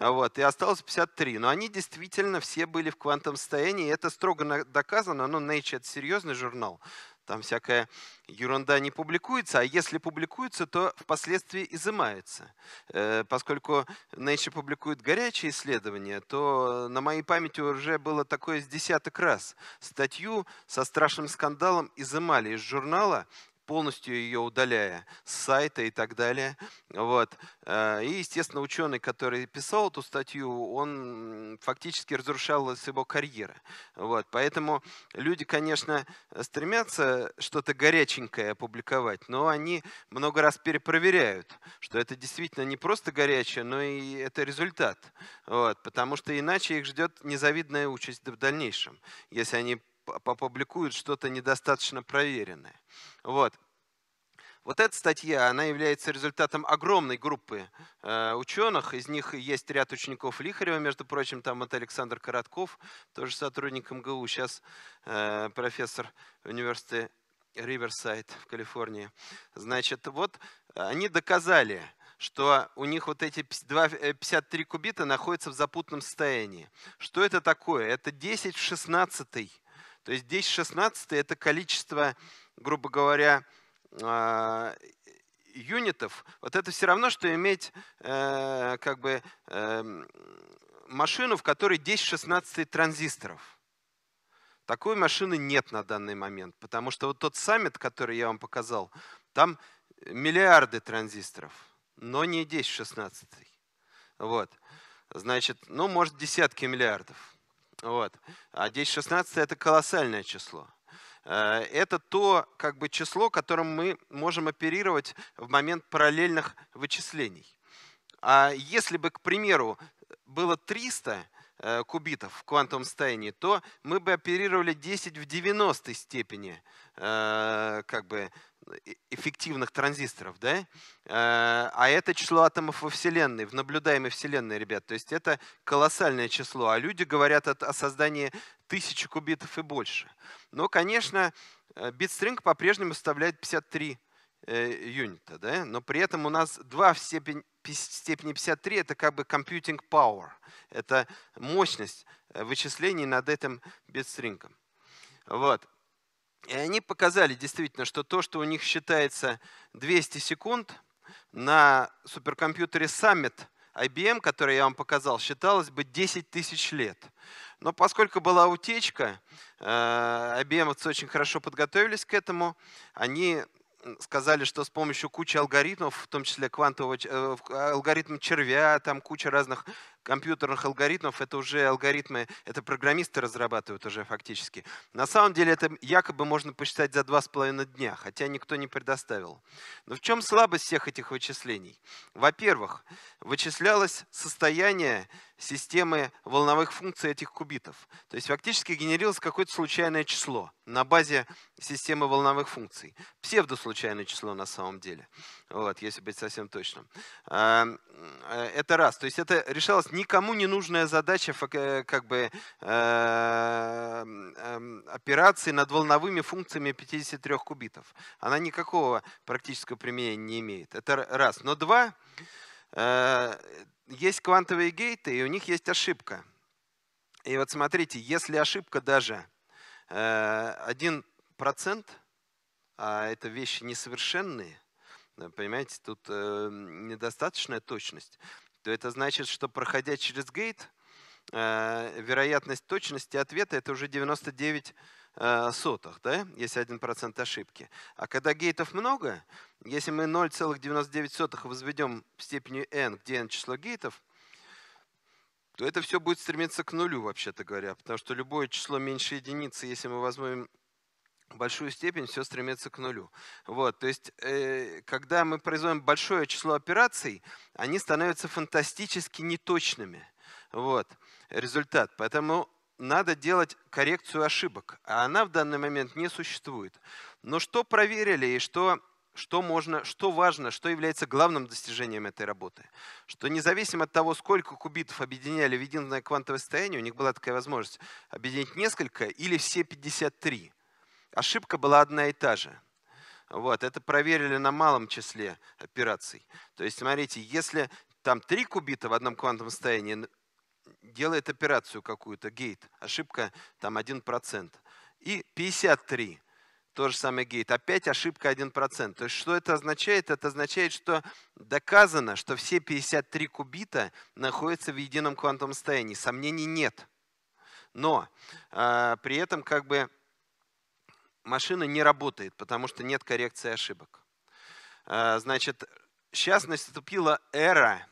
Э, вот, и осталось 53. Но они действительно все были в квантовом состоянии. И это строго доказано. Ну, Nature — это серьезный журнал там всякая ерунда не публикуется, а если публикуется, то впоследствии изымается. Э, поскольку Nature публикует горячие исследования, то на моей памяти уже было такое с десяток раз. Статью со страшным скандалом изымали из журнала, полностью ее удаляя с сайта и так далее. Вот. Э, и, естественно, ученый, который писал эту статью, он фактически разрушалась его карьера. Вот. Поэтому люди, конечно, стремятся что-то горяченькое опубликовать, но они много раз перепроверяют, что это действительно не просто горячее, но и это результат. Вот. Потому что иначе их ждет незавидная участь в дальнейшем, если они опубликуют что-то недостаточно проверенное. Вот. Вот эта статья, она является результатом огромной группы э, ученых. Из них есть ряд учеников Лихарева, между прочим, там это Александр Коротков, тоже сотрудник МГУ, сейчас э, профессор университета Риверсайд в Калифорнии. Значит, вот они доказали, что у них вот эти 53 э, кубита находятся в запутанном состоянии. Что это такое? Это 10 в 16 то есть здесь 16 это количество, грубо говоря, а, юнитов. Вот это все равно, что иметь э, как бы э, машину, в которой 10 16 транзисторов. Такой машины нет на данный момент, потому что вот тот саммит, который я вам показал, там миллиарды транзисторов, но не 10 16. Вот. Значит, ну, может, десятки миллиардов. Вот. А 10-16 это колоссальное число. Э, это то как бы, число, которым мы можем оперировать в момент параллельных вычислений. А если бы, к примеру, было 300, Э, кубитов в квантовом состоянии, то мы бы оперировали 10 в 90 степени э, как бы, эффективных транзисторов, да? Э, а это число атомов во Вселенной, в наблюдаемой Вселенной, ребят. То есть это колоссальное число. А люди говорят о создании тысячи кубитов и больше. Но, конечно, битстринг по-прежнему составляет 53 юнита, да? но при этом у нас 2 в степени степени 53 это как бы computing power, это мощность э, вычислений над этим битстрингом. Вот. И они показали действительно, что то, что у них считается 200 секунд на суперкомпьютере Summit IBM, который я вам показал, считалось бы 10 тысяч лет. Но поскольку была утечка, э, IBM очень хорошо подготовились к этому, они сказали, что с помощью кучи алгоритмов, в том числе квантового, э, э, алгоритм червя, там куча разных компьютерных алгоритмов, это уже алгоритмы, это программисты разрабатывают уже фактически. На самом деле это якобы можно посчитать за два с половиной дня, хотя никто не предоставил. Но в чем слабость всех этих вычислений? Во-первых, вычислялось состояние системы волновых функций этих кубитов. То есть фактически генерировалось какое-то случайное число на базе системы волновых функций. Псевдослучайное число на самом деле. Вот, если быть совсем точным. Э, это раз. То есть это решалась никому не нужная задача э, как бы, э, операции над волновыми функциями 53 кубитов. Она никакого практического применения не имеет. Это раз. Но два, есть квантовые гейты, и у них есть ошибка. И вот смотрите, если ошибка даже 1%, а это вещи несовершенные, Э, понимаете, тут э, недостаточная точность. То это значит, что проходя через гейт, э, вероятность точности ответа это уже 99 э, сотых, да? если 1% ошибки. А когда гейтов много, если мы 0,99 возведем в степени n, где n число гейтов, то это все будет стремиться к нулю, вообще-то говоря. Потому что любое число меньше единицы, если мы возьмем большую степень все стремится к нулю. Вот, то есть, э, когда мы производим большое число операций, они становятся фантастически неточными. Вот, результат. Поэтому надо делать коррекцию ошибок, а она в данный момент не существует. Но что проверили и что, что, можно, что важно, что является главным достижением этой работы? Что независимо от того, сколько кубитов объединяли в единое квантовое состояние, у них была такая возможность объединить несколько или все 53 ошибка была одна и та же. Вот, это проверили на малом числе операций. То есть, смотрите, если там три кубита в одном квантовом состоянии делает операцию какую-то, гейт, ошибка там 1%. И 53, то же самое гейт, опять ошибка 1%. То есть что это означает? Это означает, что доказано, что все 53 кубита находятся в едином квантовом состоянии. Сомнений нет. Но э, при этом как бы машина не работает, потому что нет коррекции ошибок. А, значит, сейчас наступила эра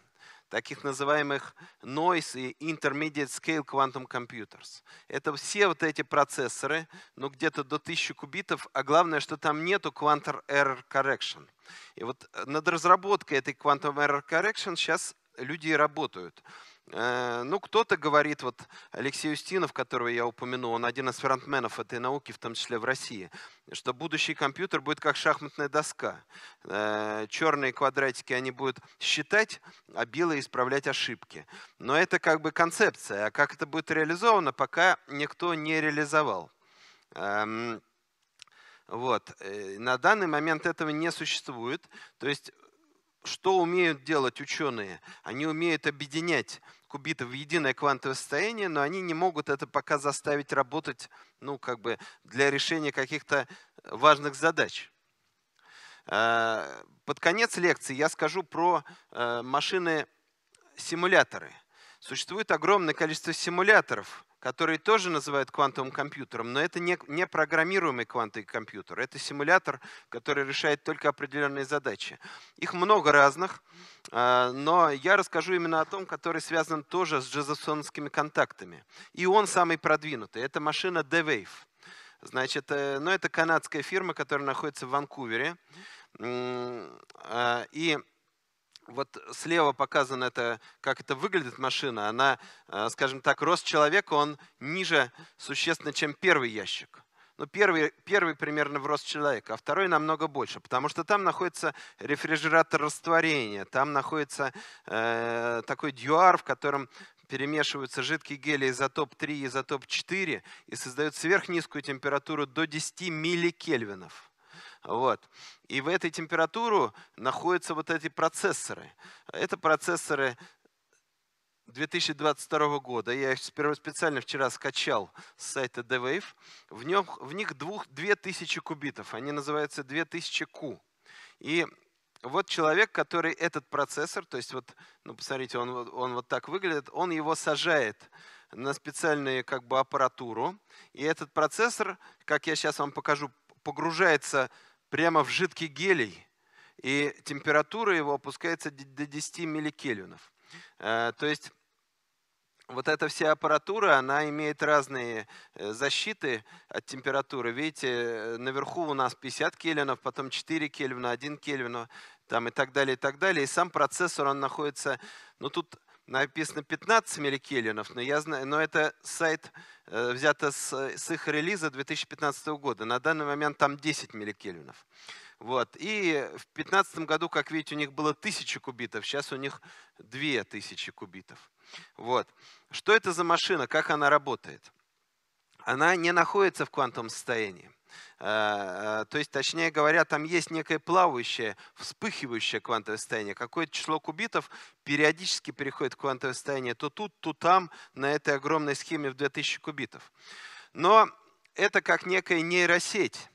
таких называемых noise и intermediate scale quantum computers. Это все вот эти процессоры, ну где-то до 1000 кубитов, а главное, что там нету quantum error correction. И вот над разработкой этой quantum error correction сейчас люди и работают. Э, ну, кто-то говорит, вот Алексей Устинов, которого я упомянул, он один из фронтменов этой науки, в том числе в России, что будущий компьютер будет как шахматная доска. Э, черные квадратики они будут считать, а белые исправлять ошибки. Но это как бы концепция, а как это будет реализовано, пока никто не реализовал. Эм, вот. Э, на данный момент этого не существует. То есть что умеют делать ученые? Они умеют объединять кубиты в единое квантовое состояние, но они не могут это пока заставить работать ну, как бы для решения каких-то э, важных задач. Э, под конец лекции я скажу про э, машины-симуляторы. Существует огромное количество симуляторов который тоже называют квантовым компьютером, но это не, не программируемый квантовый компьютер. Это симулятор, который решает только определенные задачи. Их много разных, э, но я расскажу именно о том, который связан тоже с джезосонскими контактами. И он самый продвинутый. Это машина D-Wave. Значит, э, ну, это канадская фирма, которая находится в Ванкувере. Э, и вот слева показано это, как это выглядит машина. Она, э, скажем так, рост человека, он ниже существенно, чем первый ящик. Ну, первый, первый примерно в рост человека, а второй намного больше, потому что там находится рефрижератор растворения, там находится э, такой дюар, в котором перемешиваются жидкие гели изотоп 3 и изотоп 4 и создают сверхнизкую температуру до 10 милликельвинов. Вот. И в этой температуру находятся вот эти процессоры. Это процессоры 2022 года. Я их специально вчера скачал с сайта DWave. В, нем, в них двух, 2000 кубитов. Они называются 2000 Q. И вот человек, который этот процессор, то есть вот, ну посмотрите, он, он вот так выглядит, он его сажает на специальную как бы аппаратуру. И этот процессор, как я сейчас вам покажу, погружается прямо в жидкий гелий, и температура его опускается до 10 милликельвинов. Э, то есть вот эта вся аппаратура, она имеет разные э, защиты от температуры. Видите, э, наверху у нас 50 кельвинов, потом 4 кельвина, 1 кельвина там и так далее, и так далее. И сам процессор, он находится, ну тут написано 15 милликельвинов, но, я знаю, но это сайт э, взято с, с их релиза 2015 года. На данный момент там 10 милликельвинов. Вот. И в 2015 году, как видите, у них было 1000 кубитов, сейчас у них 2000 кубитов. Вот. Что это за машина, как она работает? Она не находится в квантовом состоянии. А, а, то есть, точнее говоря, там есть некое плавающее, вспыхивающее квантовое состояние. Какое-то число кубитов периодически переходит в квантовое состояние то тут, то там, на этой огромной схеме в 2000 кубитов. Но это как некая нейросеть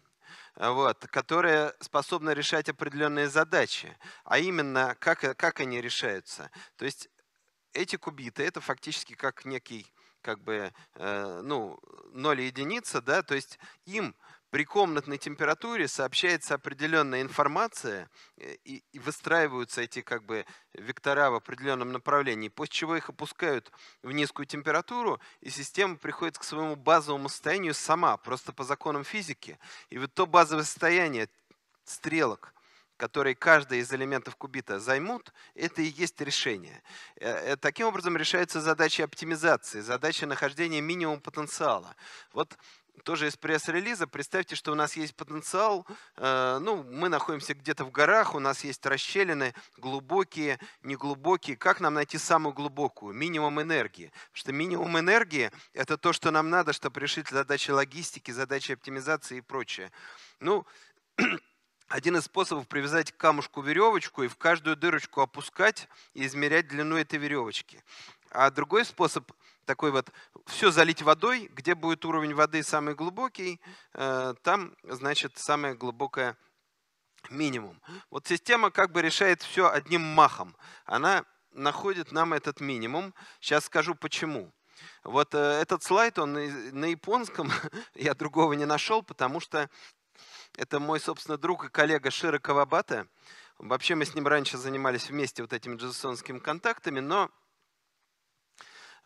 а, вот, которые способны решать определенные задачи, а именно как, как они решаются. То есть эти кубиты это фактически как некий как бы, э, ну, 0 единица, да, то есть им при комнатной температуре сообщается определенная информация, э, и, и выстраиваются эти как бы вектора в определенном направлении, после чего их опускают в низкую температуру, и система приходит к своему базовому состоянию сама, просто по законам физики. И вот то базовое состояние стрелок, которые каждый из элементов кубита займут, это и есть решение. Э, э, таким образом решается задача оптимизации, задача нахождения минимума потенциала. Вот тоже из пресс-релиза. Представьте, что у нас есть потенциал. Э, ну, мы находимся где-то в горах, у нас есть расщелины, глубокие, неглубокие. Как нам найти самую глубокую? Минимум энергии. Потому что минимум энергии – это то, что нам надо, чтобы решить задачи логистики, задачи оптимизации и прочее. Ну, [CLEARS THROAT] один из способов привязать к камушку веревочку и в каждую дырочку опускать и измерять длину этой веревочки. А другой способ – такой вот, все залить водой, где будет уровень воды самый глубокий, э, там, значит, самое глубокое минимум. Вот система как бы решает все одним махом. Она находит нам этот минимум. Сейчас скажу почему. Вот э, этот слайд, он на японском, [LAUGHS] я другого не нашел, потому что это мой, собственно, друг и коллега Широ Кавабата. Вообще мы с ним раньше занимались вместе вот этими джейсонскими контактами, но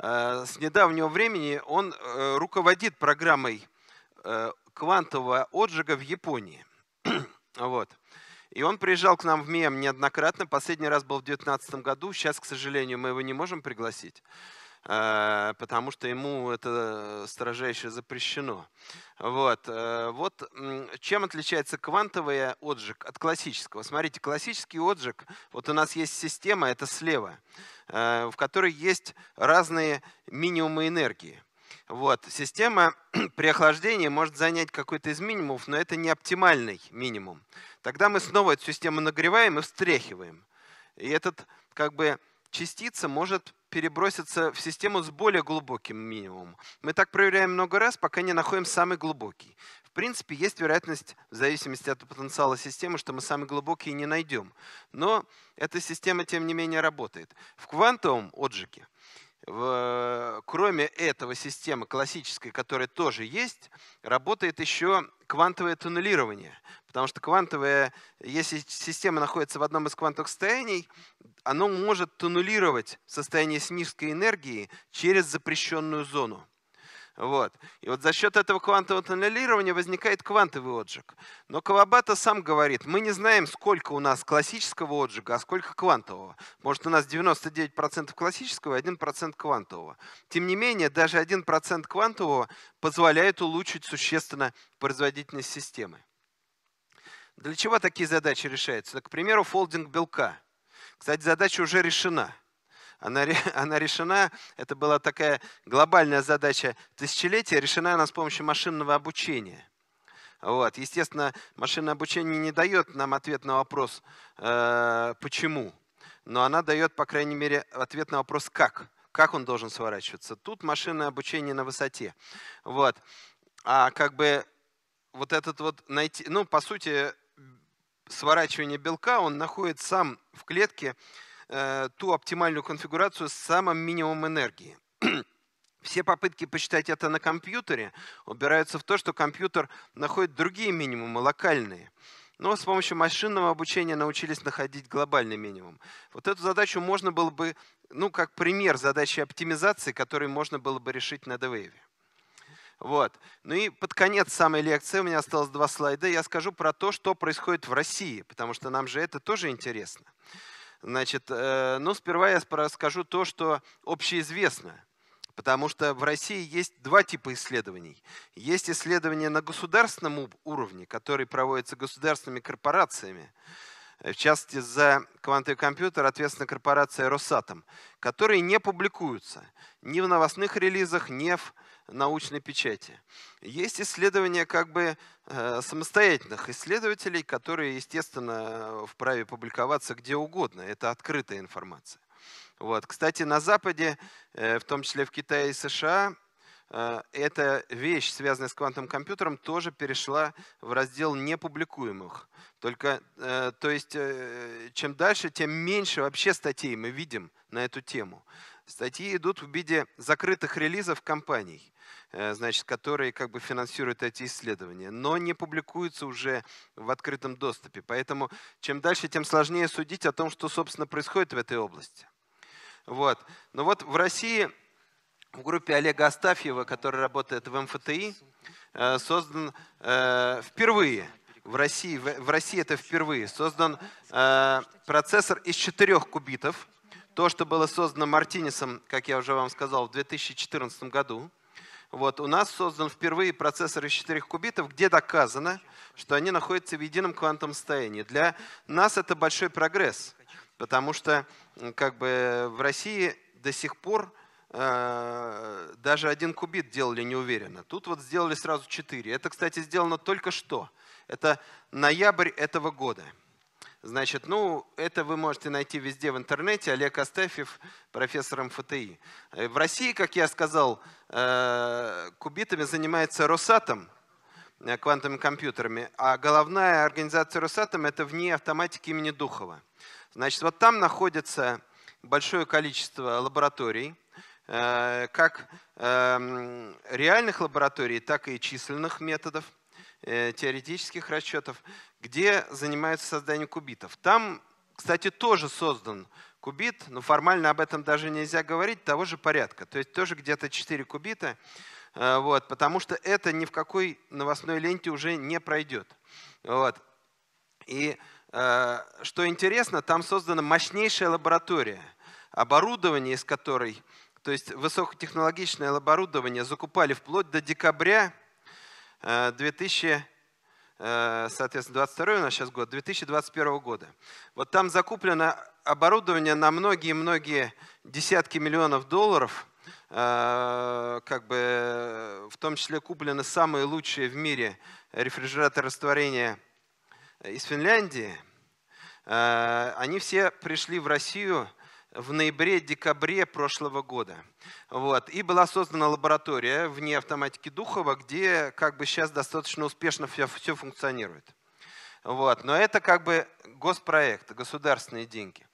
Э, с недавнего времени он э, руководит программой э, квантового отжига в Японии. [CLEARS THROAT] вот. И он приезжал к нам в МИЭМ неоднократно. Последний раз был в 2019 году. Сейчас, к сожалению, мы его не можем пригласить, потому что ему это строжайше запрещено. Вот. вот чем отличается квантовый отжиг от классического? Смотрите, классический отжиг, вот у нас есть система, это слева. Э, в которой есть разные минимумы энергии. Вот. Система [CLEARS THROAT] при охлаждении может занять какой-то из минимумов, но это не оптимальный минимум. Тогда мы снова эту систему нагреваем и встряхиваем. И этот как бы частица может переброситься в систему с более глубоким минимумом. Мы так проверяем много раз, пока не находим самый глубокий. В принципе, есть вероятность, в зависимости от потенциала системы, что мы самые глубокие не найдем. Но эта система, тем не менее, работает. В квантовом отжиге. в, кроме этого системы классической, которая тоже есть, работает еще квантовое туннелирование. Потому что квантовое, если система находится в одном из квантовых состояний, оно может туннелировать состояние с низкой энергией через запрещенную зону. Вот. И вот за счет этого квантового тоннелирования возникает квантовый отжиг. Но Кавабата сам говорит, мы не знаем, сколько у нас классического отжига, а сколько квантового. Может, у нас 99% классического и 1% квантового. Тем не менее, даже 1% квантового позволяет улучшить существенно производительность системы. Для чего такие задачи решаются? К примеру, фолдинг белка. Кстати, задача уже решена – она, [LAUGHS] она решена, это была такая глобальная задача тысячелетия, решена она с помощью машинного обучения. Вот. Естественно, машинное обучение не дает нам ответ на вопрос э, «почему?», но она дает, по крайней мере, ответ на вопрос «как?». Как он должен сворачиваться? Тут машинное обучение на высоте. Вот. А как бы вот этот вот найти, ну, по сути, сворачивание белка, он находит сам в клетке Э, ту оптимальную конфигурацию с самым минимумом энергии. [CLEARS THROAT] Все попытки посчитать это на компьютере убираются в то, что компьютер находит другие минимумы, локальные. Но с помощью машинного обучения научились находить глобальный минимум. Вот эту задачу можно было бы, ну, как пример задачи оптимизации, которую можно было бы решить на DWave. Вот. Ну и под конец самой лекции, у меня осталось два слайда, я скажу про то, что происходит в России, потому что нам же это тоже интересно. Значит, э, но ну, сперва я расскажу то, что общеизвестно. Потому что в России есть два типа исследований. Есть исследования на государственном уровне, которые проводятся государственными корпорациями. В частности, за квантовый компьютер ответственна корпорация «Росатом», которые не публикуются ни в новостных релизах, ни в научной печати. Есть исследования как бы э, самостоятельных исследователей, которые, естественно, э, вправе публиковаться где угодно. Это открытая информация. Вот. Кстати, на Западе, э, в том числе в Китае и США, эта вещь, связанная с квантовым компьютером, тоже перешла в раздел непубликуемых. Только, то есть, чем дальше, тем меньше вообще статей мы видим на эту тему. Статьи идут в виде закрытых релизов компаний. Э, значит, которые как бы финансируют эти исследования, но не публикуются уже в открытом доступе. Поэтому чем дальше, тем сложнее судить о том, что, собственно, происходит в этой области. Вот. Но вот в России в группе Олега Астафьева, который работает в МФТИ, э, создан э, впервые в России, в России это впервые, создан процессор из четырех кубитов. То, что было создано Мартинесом, как я уже вам сказал, в 2014 году. Вот, у нас создан впервые процессор из четырех кубитов, где доказано, что они находятся в едином квантовом состоянии. Для нас это большой прогресс, потому что как бы, в России до сих пор э, даже один кубит делали неуверенно. Тут вот сделали сразу четыре. Это, кстати, сделано только что. Это ноябрь этого года. Значит, ну, это вы можете найти везде в интернете. Олег Астафьев, профессор МФТИ. Э, в России, как я сказал, э, кубитами занимается Росатом, э, квантовыми компьютерами, а головная организация Росатом – это вне автоматики имени Духова. Значит, вот там находится большое количество лабораторий, как эм, реальных лабораторий, так и численных методов – Э, теоретических расчетов, где занимаются созданием кубитов. Там, кстати, тоже создан кубит, но формально об этом даже нельзя говорить, того же порядка. То есть тоже где-то 4 кубита, э, вот, потому что это ни в какой новостной ленте уже не пройдет. Вот. И э, что интересно, там создана мощнейшая лаборатория, оборудование из которой, то есть высокотехнологичное оборудование закупали вплоть до декабря 2000, э, э, соответственно, 22 у нас сейчас год, 2021 года. Вот там закуплено оборудование на многие-многие десятки миллионов долларов, э, как бы в том числе куплены самые лучшие в мире рефрижераторы растворения из Финляндии. Они все пришли в Россию – в ноябре-декабре прошлого года. Вот. И была создана лаборатория вне автоматики Духова, где как бы сейчас достаточно успешно все, все функционирует. Вот. Но это как бы госпроект, государственные деньги.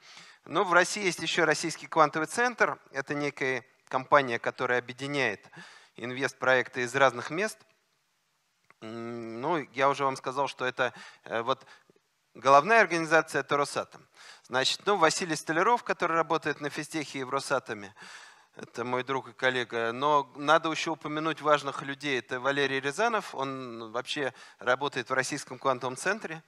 Но в России есть еще Российский квантовый центр. Это некая компания, которая объединяет инвестпроекты из разных мест. Ну, я уже вам сказал, что это э, вот Головная организация – это Росатом. Значит, ну, Василий Столяров, который работает на физтехе и в Росатоме, это мой друг и коллега. Но надо еще упомянуть важных людей. Это Валерий Рязанов. Он вообще работает в Российском квантовом-центре.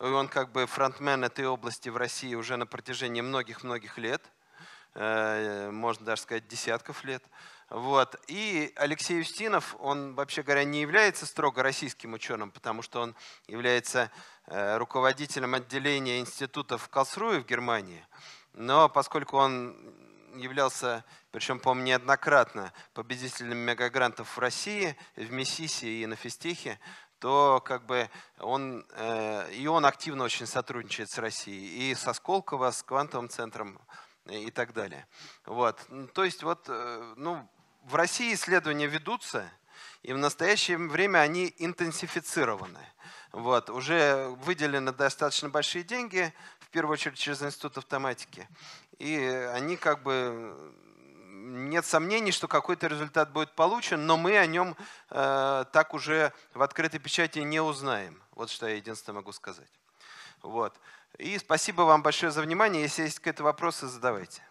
И он как бы фронтмен этой области в России уже на протяжении многих-многих лет. Э, можно даже сказать, десятков лет. Вот. И Алексей Устинов, он, вообще говоря, не является строго российским ученым, потому что он является э, руководителем отделения института в Калсруе в Германии. Но поскольку он являлся, причем, по-моему, неоднократно победителем мегагрантов в России, в Мессисе и на Фистихе, то как бы он, э, и он активно очень сотрудничает с Россией, и со Сколково, с квантовым центром э, и так далее. Вот. То есть вот, э, ну, в России исследования ведутся, и в настоящее время они интенсифицированы. Вот, уже выделены достаточно большие деньги, в первую очередь через Институт автоматики. И они как бы нет сомнений, что какой-то результат будет получен, но мы о нем э, так уже в открытой печати не узнаем. Вот что я единственное могу сказать. Вот. И спасибо вам большое за внимание. Если есть какие-то вопросы, задавайте.